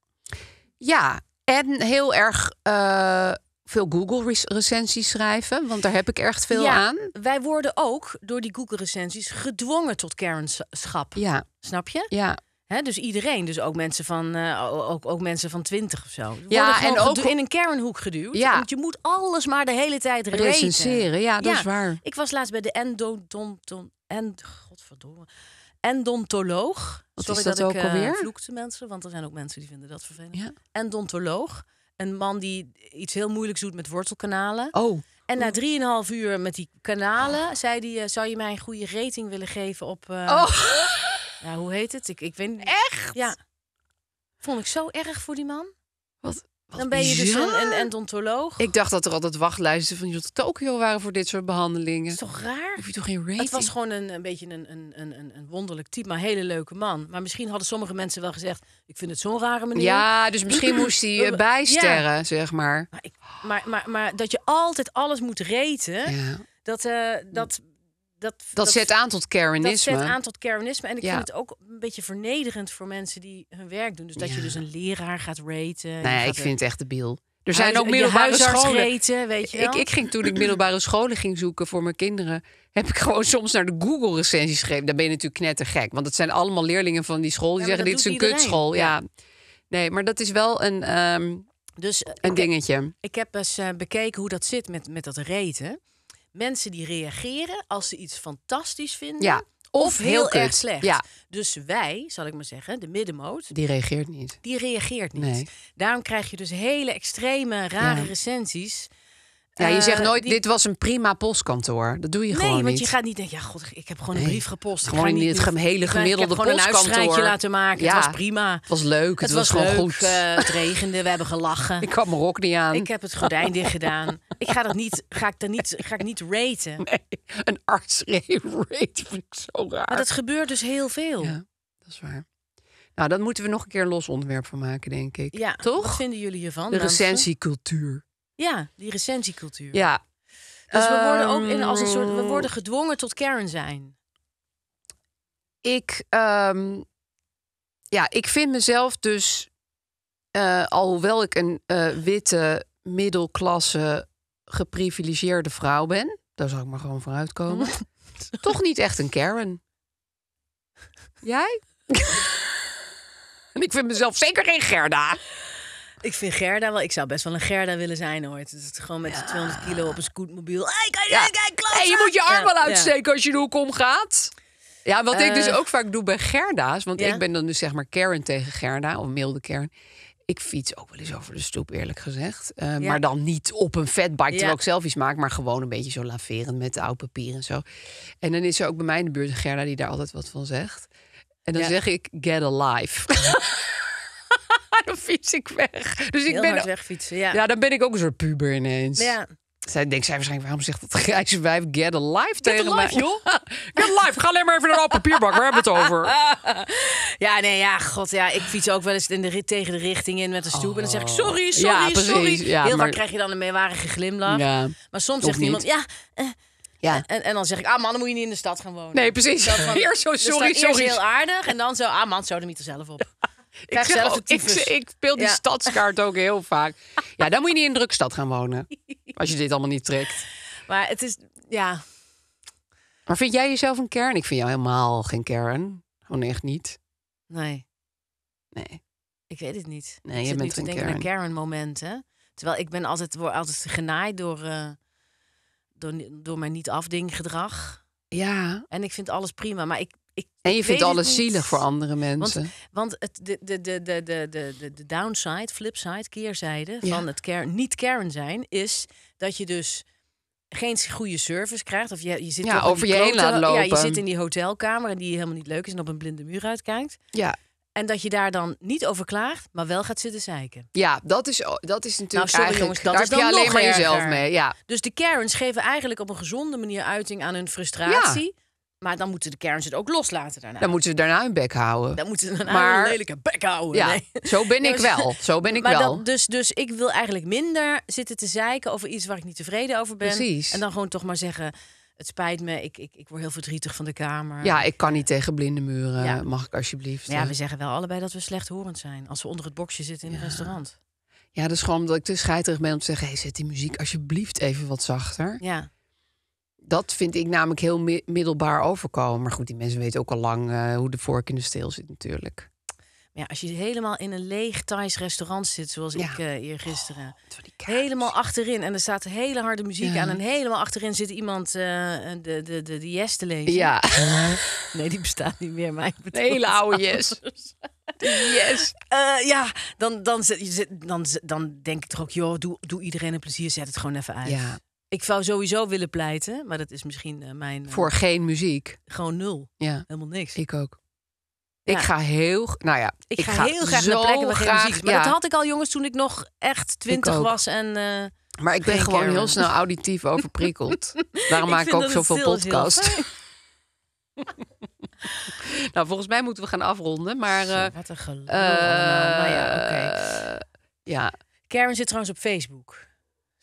Ja, en heel erg eh, veel Google-recensies schrijven, want daar heb ik echt veel ja, aan. Wij worden ook door die Google-recensies gedwongen tot kernschap. Ja. Snap je? Ja. dus iedereen, dus ook mensen van, uh, ook, ook mensen van 20 of zo. Ja, en ook in een kernhoek geduwd. Ja. Want je moet alles maar de hele tijd recenseren. Ja, dat is waar. Ik was laatst bij de endodonton. En, godverdomme endontoloog. Wat Sorry is dat, ook ik, eh, alweer? Vloekte mensen, want er zijn ook mensen die vinden dat vervelend. Ja. Endontoloog, een man die iets heel moeilijks doet met wortelkanalen. Oh. En na drieënhalf uur met die kanalen zei die: eh, Zou je mij een goede rating willen geven op. Eh, oh. ja, hoe heet het? Ik, ik weet Echt? Ja. Vond ik zo erg voor die man. Wat? dan ben je dus een, endontoloog. Ik dacht dat er altijd wachtlijsten van Tokio waren voor dit soort behandelingen. is toch raar? Hoef je toch geen rating? Het was gewoon een, een beetje een, een, een, een wonderlijk type, maar een hele leuke man. Maar misschien hadden sommige mensen wel gezegd... ik vind het zo'n rare manier. Ja, dus misschien moest hij *clears throat* eh, bijsterren, zeg maar. Maar, maar, maar, dat je altijd alles moet reten... Ja. Dat, eh, dat dat, dat, zet aan tot Karenisme. Dat zet aan tot Karenisme. En ik ja. vind het ook een beetje vernederend voor mensen die hun werk doen. Dus dat je dus een leraar gaat raten. Nee, ik vind het echt de biel. Er zijn ook middelbare scholen. Reten, weet je wel? Ik, ik ging toen ik middelbare scholen ging zoeken voor mijn kinderen, heb ik gewoon soms naar de Google recensies gegeven. Daar ben je natuurlijk knettergek, want het zijn allemaal leerlingen van die school die zeggen dit is een kutschool. Ja. Nee, maar dat is wel een, um, dus, een dingetje. ik heb eens eh, bekeken hoe dat zit met, met dat reten mensen die reageren als ze iets fantastisch vinden. Ja. Of, heel, erg slecht. Ja. Dus wij, zal ik maar zeggen, de middenmoot. Die reageert niet. Die reageert niet. Daarom krijg je dus hele extreme, rare recensies. Ja, je zegt eh, nooit, dit was een prima postkantoor. Dat doe je gewoon niet. Nee, want je gaat niet denken, ja god, ik heb gewoon een brief gepost. Gewoon in het hele gemiddelde postkantoor. Ik heb gewoon postkantoor. laten maken. Ja. Het was prima. Het was leuk, het, was, gewoon leuk. goed. Eh, het regende, we hebben gelachen. Ik kwam er rok niet aan. Ik heb het gordijn dicht gedaan. Ik ga dat niet, ga ik daar niet, ga ik niet raten. Nee, een arts rate vind ik zo raar. Maar dat gebeurt dus heel veel. Ja, dat is waar. Nou, dan moeten we nog een keer een los onderwerp van maken, denk ik. Ja, Toch? wat vinden jullie hiervan? De recensiecultuur. Ja, die recensiecultuur. Ja. Dus we worden ook in, als een soort, we ehm, worden gedwongen tot Karen zijn. Ik, ehm, ja, ik vind mezelf dus, uh, eh, alhoewel ik een eh, witte, middelklasse, geprivilegeerde vrouw ben, daar zal ik maar gewoon voor uitkomen. *laughs* toch niet echt een Karen. Jij? *laughs* en ik vind mezelf zeker geen Gerda. Ik vind Gerda wel, ik zou best wel een Gerda willen zijn ooit. Dat is gewoon met ja. 200 kilo op een scootmobiel. Hey, kijk, kijk, hey, je moet je arm wel uitsteken als je de hoek omgaat. Ja, wat ik dus eh. ook vaak doe bij Gerda's, want ik ben dan dus zeg maar Karen tegen Gerda, of milde Kern. Ik fiets ook wel eens over de stoep, eerlijk gezegd. Eh, maar dan niet op een fatbike, terwijl ik selfies maak, maar gewoon een beetje zo laverend met oud papier en zo. En dan is er ook bij mij in de buurt Gerda die daar altijd wat van zegt. En dan zeg ik, get a life. *laughs* *laughs* dan fiets ik weg. Dus ik Heel ben wegfietsen, ja. Ja, dan ben ik ook een soort puber ineens. Ja. Zij denkt zij waarschijnlijk, waarom zegt dat grijze wijf get a life tegen mij? joh. *laughs* Get a life. Ga alleen maar even naar de papierbak, waar hebben we het over? *laughs* Ja, nee, ja, god, ja. Ik fiets ook wel eens in de, tegen de richting in met een stoep. En dan zeg ik, oh. sorry, sorry, sorry. Heel vaak krijg je dan een meewarige glimlach. Ja, maar soms zegt iemand, ja... Eh, ja. Eh, en, en, dan zeg ik, ah man, dan moet je niet in de stad gaan wonen. Nee, precies. eerst zo, dus sorry, sorry. heel aardig en dan zo, ah man, zo de er zelf op ik, ik, speel die stadskaart ook heel vaak. *laughs* Ja, dan moet je niet in een drukstad gaan wonen. Als je dit allemaal niet trekt. Maar het is, ja. Maar vind jij jezelf een kern? Ik vind jou helemaal geen kern. Gewoon oh, echt niet. Nee. Nee. Ik weet het niet. Nee, ik je bent geen kern. kern-moment, Terwijl ik ben altijd, word altijd genaaid door, eh, door, door mijn niet-afding gedrag. Ja. En ik vind alles prima, maar ik en je vindt alles zielig voor andere mensen. Want, want het, de, de, de, de, de, de, de downside, flipside, keerzijde van het niet Karen zijn, is dat je dus geen goede service krijgt. Of je, je zit ja, over je heen laat lopen. Ja, je zit in die hotelkamer en die helemaal niet leuk is en op een blinde muur uitkijkt. Ja. En dat je daar dan niet over klaagt, maar wel gaat zitten zeiken. Ja, dat is, dat is natuurlijk nou, sorry, Jongens, dat daar is heb je alleen maar jezelf mee. Ja. Dus de Karens geven eigenlijk op een gezonde manier uiting aan hun frustratie... Ja. Maar dan moeten de kerns het ook loslaten daarna. Dan moeten ze daarna een bek houden. Dan moeten ze daarna een lelijke bek houden. Ja, nee. Zo ben ik wel. Zo ben ik maar wel. Dat, dus, dus ik wil eigenlijk minder zitten te zeiken over iets waar ik niet tevreden over ben. Precies. En dan gewoon toch maar zeggen... Het spijt me, ik, ik, ik word heel verdrietig van de kamer. Ja, ik kan niet tegen blinde muren. Mag ik alsjeblieft? ja, we zeggen wel allebei dat we slechthorend zijn. Als we onder het bokje zitten in het een restaurant. Ja, dat is gewoon omdat ik te scheiterig ben om te zeggen... Hey, zet die muziek alsjeblieft even wat zachter. Ja dat vind ik namelijk heel middelbaar overkomen. Maar goed, die mensen weten ook al lang eh, hoe de vork in de steel zit natuurlijk. Ja, als je helemaal in een leeg Thais restaurant zit, zoals ik uh, hier gisteren. Oh, helemaal achterin. En er staat hele harde muziek aan. En helemaal achterin zit iemand eh, de, de, de, yes te lezen. Ja. *laughs* nee, die bestaat niet meer. Maar ik hele oude *laughs* yes. Yes. ja, dan, dan, dan, dan, denk ik toch ook, joh, doe, doe iedereen een plezier, zet het gewoon even uit. Ja. Ik zou sowieso willen pleiten, maar dat is misschien eh, mijn. Eh, Voor geen muziek. Gewoon nul. Ja. Helemaal niks. Ik ook. Ik ga heel, nou ja, ik, ga, heel nou graag naar plekken graag, muziek Maar dat had ik al, jongens, toen ik nog echt twintig was en. Eh, maar ik ben gewoon heel snel auditief overprikkeld. *laughs* Daarom maak ik ook zoveel podcast. *laughs* nou, volgens mij moeten we gaan afronden, maar. wat een geluk. nou ja, okay. ja. Karen zit trouwens op Facebook.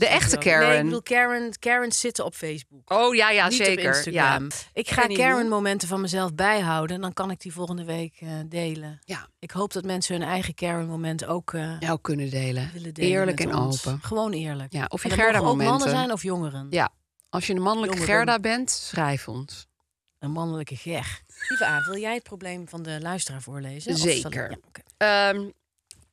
De echte Karen. Nee, ik bedoel Karen, Karen zitten op Facebook. Oh ja, ja, Niet zeker. Ja. Ik ga Karen-momenten van mezelf bijhouden. En dan kan ik die volgende week eh, delen. Ja. Ik hoop dat mensen hun eigen Karen-moment ook uh, kunnen delen. delen eerlijk en open. Gewoon eerlijk. Ja, of je Gerda-momenten. Ook mannen zijn of jongeren. Ja. Als je een mannelijke Gerda bent, schrijf ons. Een mannelijke ger. Lieve A, wil jij het probleem van de luisteraar voorlezen? Zeker. ja, ehm,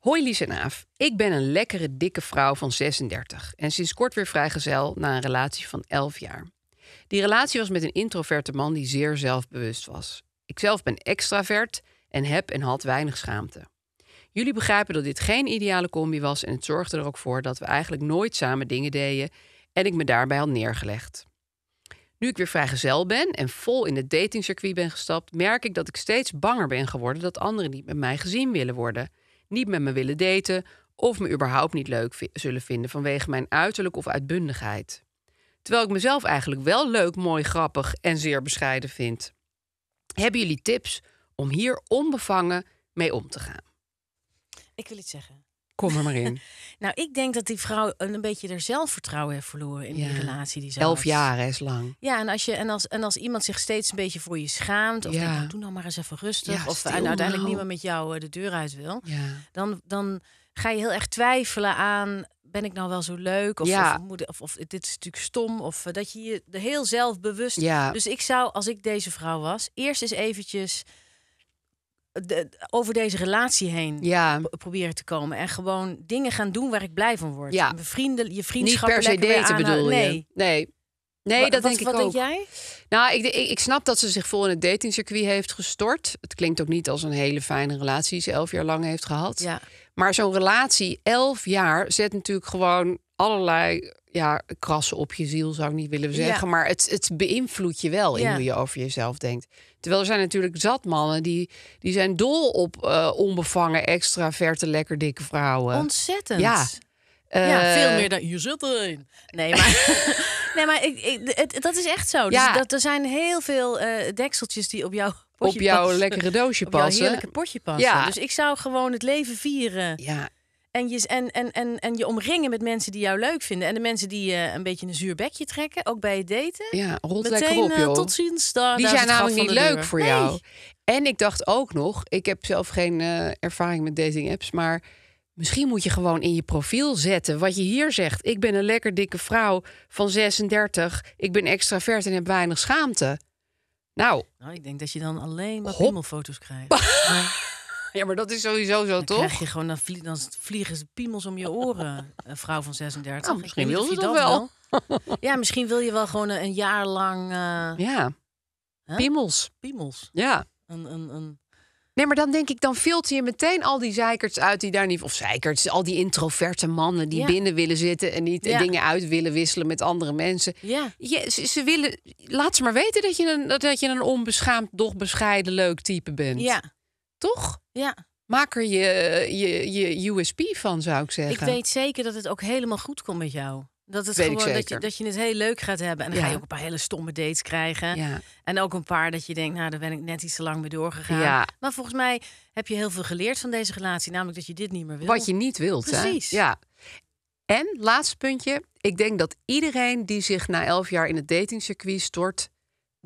Hoi Lies en Aaf. Ik ben een lekkere, dikke vrouw van 36 en sinds kort weer vrijgezel na een relatie van 11 jaar. Die relatie was met een introverte man die zeer zelfbewust was. Ikzelf ben extravert en heb en had weinig schaamte. Jullie begrijpen dat dit geen ideale combi was en het zorgde er ook voor dat we eigenlijk nooit samen dingen deden en ik me daarbij had neergelegd. Nu ik weer vrijgezel ben en vol in het datingcircuit ben gestapt, merk ik dat ik steeds banger ben geworden dat anderen niet met mij gezien willen worden niet met me willen daten of me überhaupt niet leuk zullen vinden vanwege mijn uiterlijk of uitbundigheid. Terwijl ik mezelf eigenlijk wel leuk, mooi, grappig en zeer bescheiden vind. Hebben jullie tips om hier onbevangen mee om te gaan? Ik wil iets zeggen. Kom er maar in. *laughs* nou, ik denk dat die vrouw een beetje haar zelfvertrouwen heeft verloren in die relatie die ze Elf had. jaar is lang. Ja, en als, je, en, als, en als iemand zich steeds een beetje voor je schaamt... of ja. denkt, oh, doe nou maar eens even rustig... of uiteindelijk nou. niemand met jou eh, de deur uit wil... Dan, dan ga je heel erg twijfelen aan... ben ik nou wel zo leuk? Of, of, of, of, dit is natuurlijk stom? Of eh, dat je je heel zelfbewust... Dus ik zou, als ik deze vrouw was... eerst eens eventjes over deze relatie heen ja. proberen te komen. En gewoon dingen gaan doen waar ik blij van word. Ja. vrienden, je vriendschap. Niet per se daten bedoel nee. je? Nee. Nee, dat wat, denk ik ook. Wat denk jij? Nou, ik, ik, ik, snap dat ze zich vol in het datingcircuit heeft gestort. Het klinkt ook niet als een hele fijne relatie ze elf jaar lang heeft gehad. Ja. Maar zo'n relatie, elf jaar, zet natuurlijk gewoon allerlei ja, krassen op je ziel, zou ik niet willen zeggen. Maar het, het beïnvloedt je wel in hoe je over jezelf denkt. Terwijl er zijn natuurlijk zat mannen die, die zijn dol op uh, onbevangen, extraverte, lekker dikke vrouwen. Ontzettend. Ja. Eh, veel meer dan je zit erin. Nee, maar, *laughs* nee, maar het, dat is echt zo. Dus ja. Dus dat, er zijn heel veel eh, dekseltjes die op jouw op jouw lekkere doosje passen. Op jouw potje passen. Ja. Dus ik zou gewoon het leven vieren. Ja, en je, en, en, en, en je omringen met mensen die jou leuk vinden. En de mensen die je eh, een beetje een zuur bekje trekken, ook bij het daten. Ja, rolt lekker eh, op, joh. tot ziens. Daar, die zijn namelijk niet leuk voor jou. En ik dacht ook nog, ik heb zelf geen eh, ervaring met dating apps, maar misschien moet je gewoon in je profiel zetten wat je hier zegt. Ik ben een lekker dikke vrouw van 36. Ik ben extravert en heb weinig schaamte. Nou, nou ik denk dat je dan alleen maar foto's krijgt. *laughs* Ja, maar dat is sowieso zo, dan toch? krijg je gewoon, dan, vliegen ze piemels om je oren, een eh, vrouw van 36. Nou, misschien wil je dat, wel. ja, misschien wil je wel gewoon een, jaar lang... Eh, ja, piemels. Piemels. Ja. Een, een, een... Nee, maar dan denk ik, dan filter je meteen al die zeikerts uit die daar niet... Of zeikerts, al die introverte mannen die binnen willen zitten... en niet eh, dingen uit willen wisselen met andere mensen. Ja. ze, willen, laat ze maar weten dat je een, dat je een onbeschaamd, doch bescheiden leuk type bent. Ja, toch? Ja. Maak er je, je, je USP van, zou ik zeggen. Ik weet zeker dat het ook helemaal goed komt met jou. Dat het gewoon dat je, dat je het heel leuk gaat hebben. En dan ga je ook een paar hele stomme dates krijgen. Ja. En ook een paar dat je denkt, nou, daar ben ik net iets te lang mee doorgegaan. Ja. Maar volgens mij heb je heel veel geleerd van deze relatie. Namelijk dat je dit niet meer wilt. Wat je niet wilt, Hè? Ja. En, laatste puntje. Ik denk dat iedereen die zich na elf jaar in het datingcircuit stort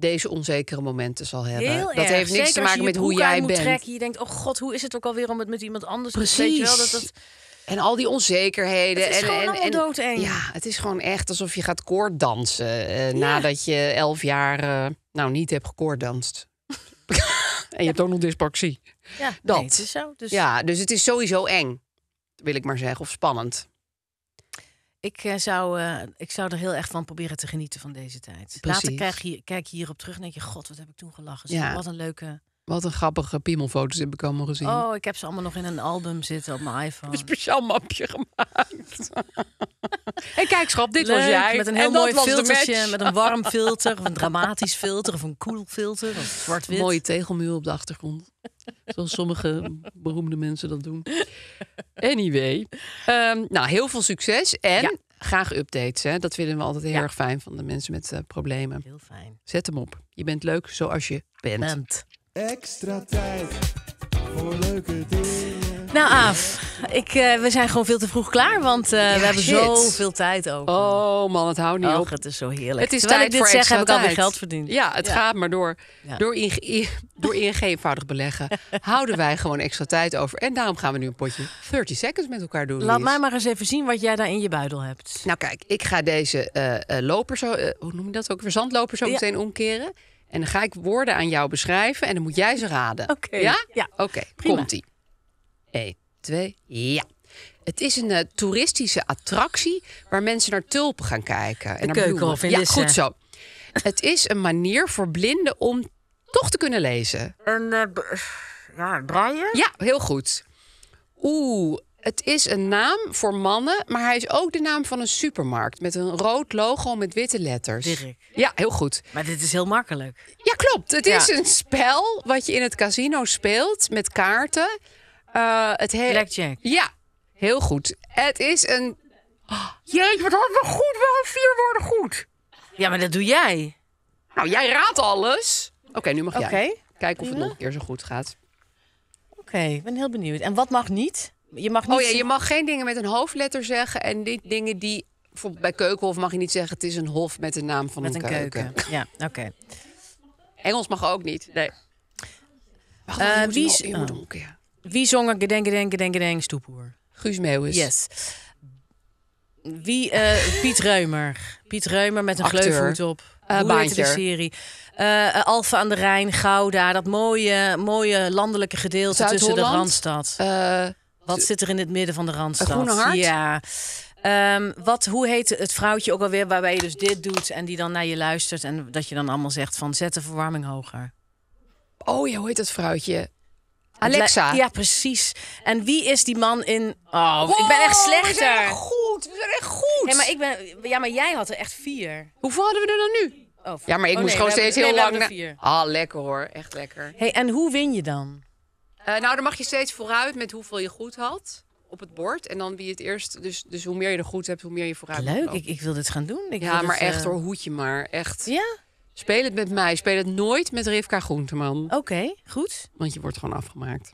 deze onzekere momenten zal hebben. dat heeft niks te maken met hoe jij bent. je denkt, oh god, hoe is het ook alweer om het met iemand anders Precies. te doen? Dat, dat... En al die onzekerheden. Het is en, gewoon en, doodeng. Ja, het is gewoon echt alsof je gaat koorddansen. dansen eh, Nadat je elf jaar eh, nou niet hebt gekoorddanst. *laughs* en je ja. hebt ook nog dyspraxie. Ja, dat. is zo. Dus... Ja, dus het is sowieso eng. Wil ik maar zeggen. Of spannend. Ik eh, zou, eh, ik zou er heel erg van proberen te genieten van deze tijd. Precies. Later kijk je, kijk je hierop terug en denk je: God, wat heb ik toen gelachen? Dus wat een leuke wat een grappige piemelfoto's heb ik allemaal gezien. Oh, ik heb ze allemaal nog in een album zitten op mijn iPhone. *laughs* Een speciaal mapje gemaakt. *laughs* en kijk, Schap. dit was jij. Met een heel mooi filter, Met een warm filter, of een dramatisch filter, of een koel cool filter, of zwart-wit. Mooie tegelmuur op de achtergrond. Zoals sommige beroemde mensen dat doen. Anyway. Ehm, nou, heel veel succes. En graag updates. Hè? Dat vinden we altijd heel erg fijn van de mensen met eh, problemen. Heel fijn. Zet hem op. Je bent leuk zoals je bent. Extra tijd voor leuke dingen. Nou, Aaf, ik, eh, we zijn gewoon veel te vroeg klaar, want eh, we hebben zoveel tijd over. Oh man, het houdt niet op. Het is zo heerlijk. Het is tijd dit voor zeg, heb ik geld verdiend. Ja, het gaat maar door. Ja. Door, ING, door eenvoudig beleggen *laughs* houden wij gewoon extra tijd over. En daarom gaan we nu een potje 30 seconds met elkaar doen. Laat mij maar eens even zien wat jij daar in je buidel hebt. Nou kijk, ik ga deze uh, loper zo, hoe noem je dat ook, verzandloper zo meteen omkeren. En dan ga ik woorden aan jou beschrijven en dan moet jij ze raden. Oké. Ja? ja. Oké, komt-ie. 1, 2, ja. Het is een eh, toeristische attractie waar mensen naar tulpen gaan kijken. En de naar in Ja, goed zo. het is een manier voor blinden om toch te kunnen lezen. Een, eh, ja, draaien? Ja, heel goed. Oeh, het is een naam voor mannen, maar hij is ook de naam van een supermarkt met een rood logo met witte letters. Ja, heel goed. Maar dit is heel makkelijk. Ja, klopt. Het is een spel wat je in het casino speelt met kaarten. Uh, het Blackjack. Ja, heel goed. Het is een. Oh, jeetje, wat hadden we goed? Wel vier woorden goed. Ja, maar dat doe jij. Nou, jij raadt alles. Oké, nu mag jij. Kijken of het nog een keer zo goed gaat. Oké, ik ben heel benieuwd. En wat mag niet? Je mag oh niet oh ja, je mag geen dingen met een hoofdletter zeggen. En dit dingen die. bij Keukenhof mag je niet zeggen: het is een hof met de naam van met een, keuken. Ja, oké. Engels mag ook niet. Nee. Eh, wie, ah. wie zong er Gedenk, Gedenk, Gedenk, Gedenk, Stoepoer? Guus Meeuwis. Yes. Wie? Eh, *laughs* Piet Reumer. Piet Reumer met een Acteur. op. Uh, Baantje. de serie. Uh, Alfa aan de Rijn, Gouda. Dat mooie, mooie landelijke gedeelte tussen de Randstad. Wat eh, zit er in het midden van de Randstad? groene Ja. Ehm, wat, hoe heet het vrouwtje ook alweer waarbij je dus dit doet en die dan naar je luistert en dat je dan allemaal zegt van zet de verwarming hoger? Oh ja, hoe heet dat vrouwtje? Alexa. Ja, precies. En wie is die man in... Oh, ik ben echt slechter. Oh, we zijn echt goed, we zijn echt goed. maar ik ben... ja, maar jij had er echt vier. Hoeveel hadden we er dan nu? Oh, ja, maar ik oh moest gewoon steeds heel lang... Ah, lekker hoor. Echt lekker. hey, en hoe win je dan? Eh, nou, dan mag je steeds vooruit met hoeveel je goed had op het bord. En dan wie het eerst. Dus, dus hoe meer je er goed hebt, hoe meer je vooruit Leuk, ik, ik wil dit gaan doen. Ik ja, maar echt eh, hoor, hoedje maar. Echt. Ja? Speel het met mij. Speel het nooit met Rivka Groenteman. Oké, goed. Want je wordt gewoon afgemaakt.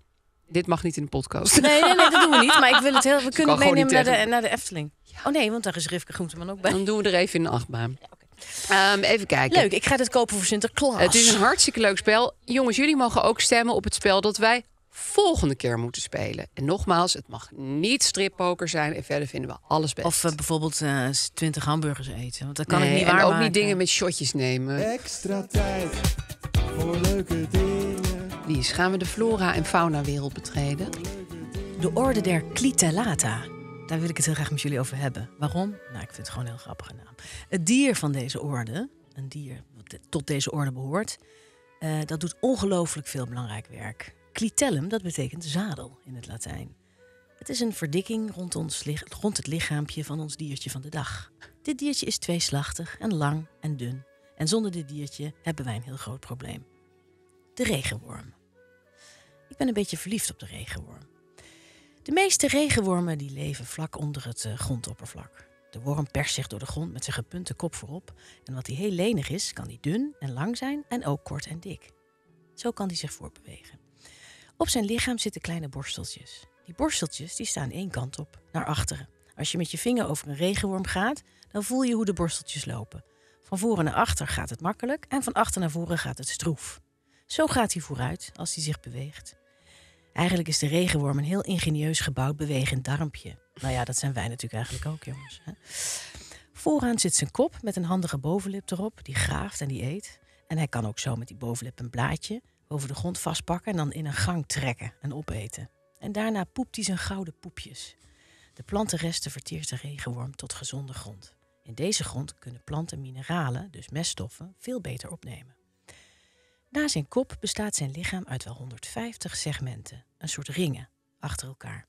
Dit mag niet in de podcast. Nee, nee, nee, dat doen we niet. Maar ik wil het heel. We *laughs* kunnen meenemen naar de, naar de Efteling. Oh nee, want daar is Rivka Groenteman ook bij. Dan doen we er even in de achtbaan. Ehm, even kijken. Leuk, ik ga dit kopen voor Sinterklaas. Het is een hartstikke leuk spel. Jongens, jullie mogen ook stemmen op het spel dat wij volgende keer moeten spelen. En nogmaals, het mag niet strippoker zijn. En verder vinden we alles best. Of eh, bijvoorbeeld uh, eh, 20 hamburgers eten. Want dat kan ik niet waar En ook niet dingen met shotjes nemen. Extra tijd voor leuke dingen. Lies, gaan we de flora- en fauna-wereld betreden? De orde der Clitellata. Daar wil ik het heel graag met jullie over hebben. Waarom? Nou, ik vind het gewoon een heel grappige naam. Het dier van deze orde, een dier dat tot deze orde behoort... Eh, dat doet ongelooflijk veel belangrijk werk. Clitellum, dat betekent zadel in het Latijn. Het is een verdikking rond, ons, rond het lichaampje van ons diertje van de dag. Dit diertje is tweeslachtig en lang en dun. En zonder dit diertje hebben wij een heel groot probleem. De regenworm. Ik ben een beetje verliefd op de regenworm. De meeste regenwormen die leven vlak onder het eh, grondoppervlak. De worm perst zich door de grond met zijn gepunte kop voorop. En wat hij heel lenig is, kan hij dun en lang zijn en ook kort en dik. Zo kan hij zich voortbewegen. Op zijn lichaam zitten kleine borsteltjes. Die borsteltjes die staan één kant op, naar achteren. Als je met je vinger over een regenworm gaat, dan voel je hoe de borsteltjes lopen. Van voren naar achter gaat het makkelijk en van achter naar voren gaat het stroef. Zo gaat hij vooruit als hij zich beweegt. Eigenlijk is de regenworm een heel ingenieus gebouwd bewegend darmpje. Nou ja, dat zijn wij natuurlijk eigenlijk ook, jongens. Hè? Vooraan zit zijn kop met een handige bovenlip erop, die graaft en die eet. En hij kan ook zo met die bovenlip een blaadje, boven de grond vastpakken en dan in een gang trekken en opeten. En daarna poept hij zijn gouden poepjes. De plantenresten verteert de regenworm tot gezonde grond. In deze grond kunnen planten mineralen, dus meststoffen, veel beter opnemen. Na zijn kop bestaat zijn lichaam uit wel 150 segmenten, een soort ringen, achter elkaar.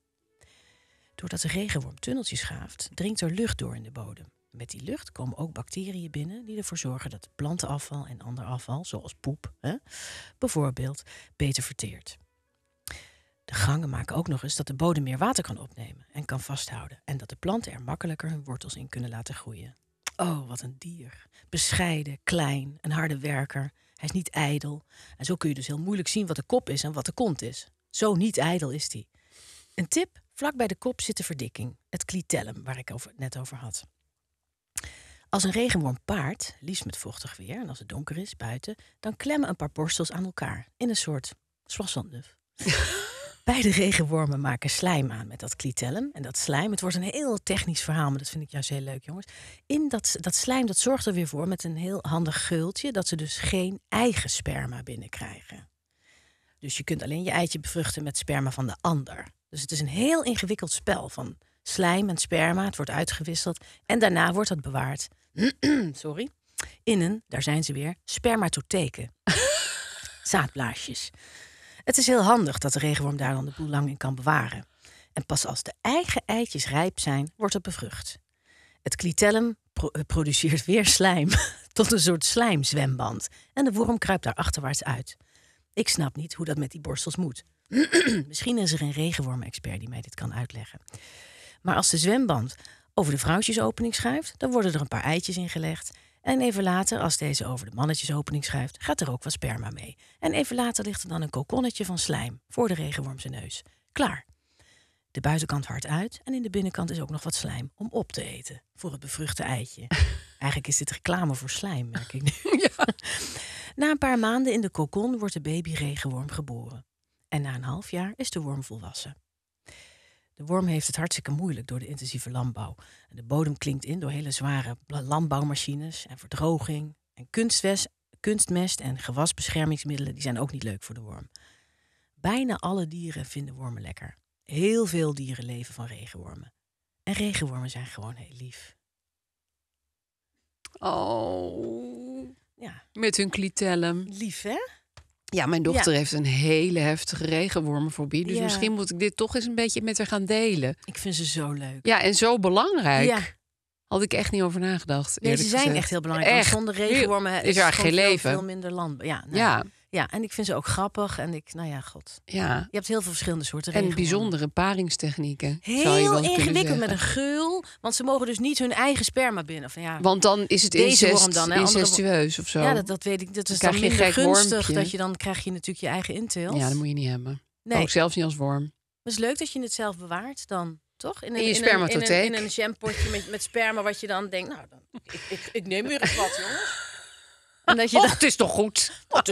Doordat de regenworm tunneltjes gaaft, dringt er lucht door in de bodem. Met die lucht komen ook bacteriën binnen die ervoor zorgen dat plantenafval en ander afval, zoals poep hè, bijvoorbeeld, beter verteert. De gangen maken ook nog eens dat de bodem meer water kan opnemen en kan vasthouden. En dat de planten er makkelijker hun wortels in kunnen laten groeien. Oh, wat een dier. Bescheiden, klein, een harde werker. Hij is niet ijdel. En zo kun je dus heel moeilijk zien wat de kop is en wat de kont is. Zo niet ijdel is hij. Een tip: vlak bij de kop zit de verdikking, het clitellum, waar ik over, net over had. Als een regenworm paart, liefst met vochtig weer en als het donker is buiten, dan klemmen een paar borstels aan elkaar in een soort soissonnuf. *laughs* Beide regenwormen maken slijm aan met dat clitellum. En dat slijm, het wordt een heel technisch verhaal, maar dat vind ik juist heel leuk, jongens. In dat, dat slijm, dat zorgt er weer voor met een heel handig geultje dat ze dus geen eigen sperma binnenkrijgen. Dus je kunt alleen je eitje bevruchten met sperma van de ander. Dus het is een heel ingewikkeld spel van slijm en sperma. Het wordt uitgewisseld en daarna wordt dat bewaard *clears throat* sorry, Innen, daar zijn ze weer, spermatotheken. *laughs* Zaadblaasjes. Het is heel handig dat de regenworm daar dan de boel lang in kan bewaren. En pas als de eigen eitjes rijp zijn, wordt het bevrucht. Het clitellum eh, produceert weer *laughs* slijm, *laughs* tot een soort slijmzwemband. En de worm kruipt daar achterwaarts uit. Ik snap niet hoe dat met die borstels moet. *clears throat* Misschien is er een regenworm-expert die mij dit kan uitleggen. Maar als de zwemband over de vrouwtjesopening schuift, dan worden er een paar eitjes ingelegd. En even later, als deze over de mannetjesopening schuift, gaat er ook wat sperma mee. En even later ligt er dan een kokonnetje van slijm voor de regenworm zijn neus. Klaar. De buitenkant hard uit en in de binnenkant is ook nog wat slijm om op te eten voor het bevruchte eitje. *laughs* Eigenlijk is dit reclame voor slijm, merk ik nu. *laughs* Ja. Na een paar maanden in de kokon wordt de baby regenworm geboren. En na een half jaar is de worm volwassen. De worm heeft het hartstikke moeilijk door de intensieve landbouw. En de bodem klinkt in door hele zware landbouwmachines en verdroging. En kunstmest en gewasbeschermingsmiddelen die zijn ook niet leuk voor de worm. Bijna alle dieren vinden wormen lekker. Heel veel dieren leven van regenwormen. En regenwormen zijn gewoon heel lief. Oh. Ja. Met hun clitellum. Lief, hè? Ja, mijn dochter heeft een hele heftige regenwormenfobie. Dus misschien moet ik dit toch eens een beetje met haar gaan delen. Ik vind ze zo leuk. Ja, en zo belangrijk. Had ik echt niet over nagedacht. Deze ze zijn echt heel belangrijk. zonder regenwormen is er eigenlijk geen leven. Veel minder land. ja. Ja, en ik vind ze ook grappig. En ik, nou ja, god. Ja. Je hebt heel veel verschillende soorten En bijzondere paringstechnieken. Heel ingewikkeld met een geul. Want ze mogen dus niet hun eigen sperma binnen. ja, want dan is het incest, incestueus of zo. Ja, dat, weet ik. Dat is dan, dan minder gunstig. Dat je, dan krijg je natuurlijk je eigen inteelt. Ja, dat moet je niet hebben. Nee. Ook zelfs niet als worm. Maar het is leuk dat je het zelf bewaart dan toch? In, een, in je spermatotheek. In een, in in een jampotje met, met sperma, wat je dan denkt, nou, dan, ik, ik, neem weer een wat, jongens. En dat je het is toch goed? Nou,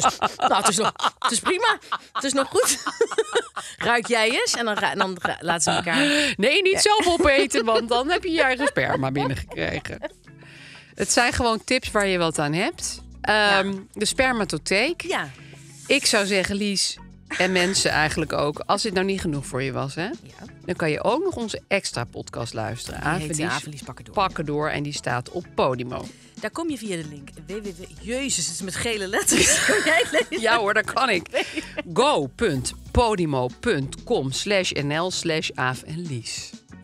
het, is, nou, is prima. Het is nog goed. *laughs* Ruik jij eens en dan, dan laten ze elkaar... Nee, niet zo zelf opeten, want dan heb je je eigen sperma binnengekregen. Het zijn gewoon tips waar je wat aan hebt. Ehm, de spermatotheek. Ja. Ik zou zeggen, Lies, en mensen eigenlijk ook. Als dit nou niet genoeg voor je was, hè? Ja. Dan kan je ook nog onze extra podcast luisteren. Avelies pakken door. Pakken door en die staat op Podimo. Daar kom je via de link www. Jezus, het is met gele letters. Kan *laughs* jij lezen? Ja hoor, dat kan ik. Go.podimo.com slash nl slash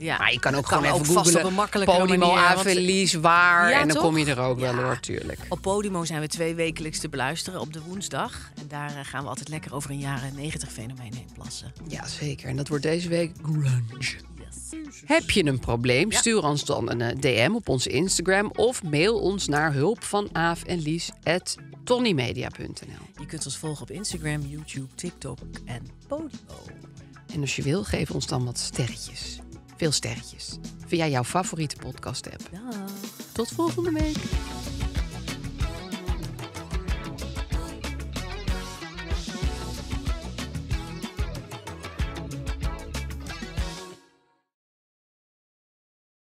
ja. Maar je kan ook gewoon even googlen. Vast op Podimo, Lies waar. en dan kom je er ook wel hoor, tuurlijk. Op Podimo zijn we twee wekelijks te beluisteren op de woensdag. En daar eh, gaan we altijd lekker over een jaren 90 fenomeen heen plassen. Ja, zeker. En dat wordt deze week grunge. Heb je een probleem? Stuur ons dan een eh, DM op onze Instagram of mail ons naar hulp van Aaf en Lies at Je kunt ons volgen op Instagram, YouTube, TikTok en Podimo. En als je wil, geef ons dan wat sterretjes veel sterretjes via jouw favoriete podcast-app. Tot volgende week.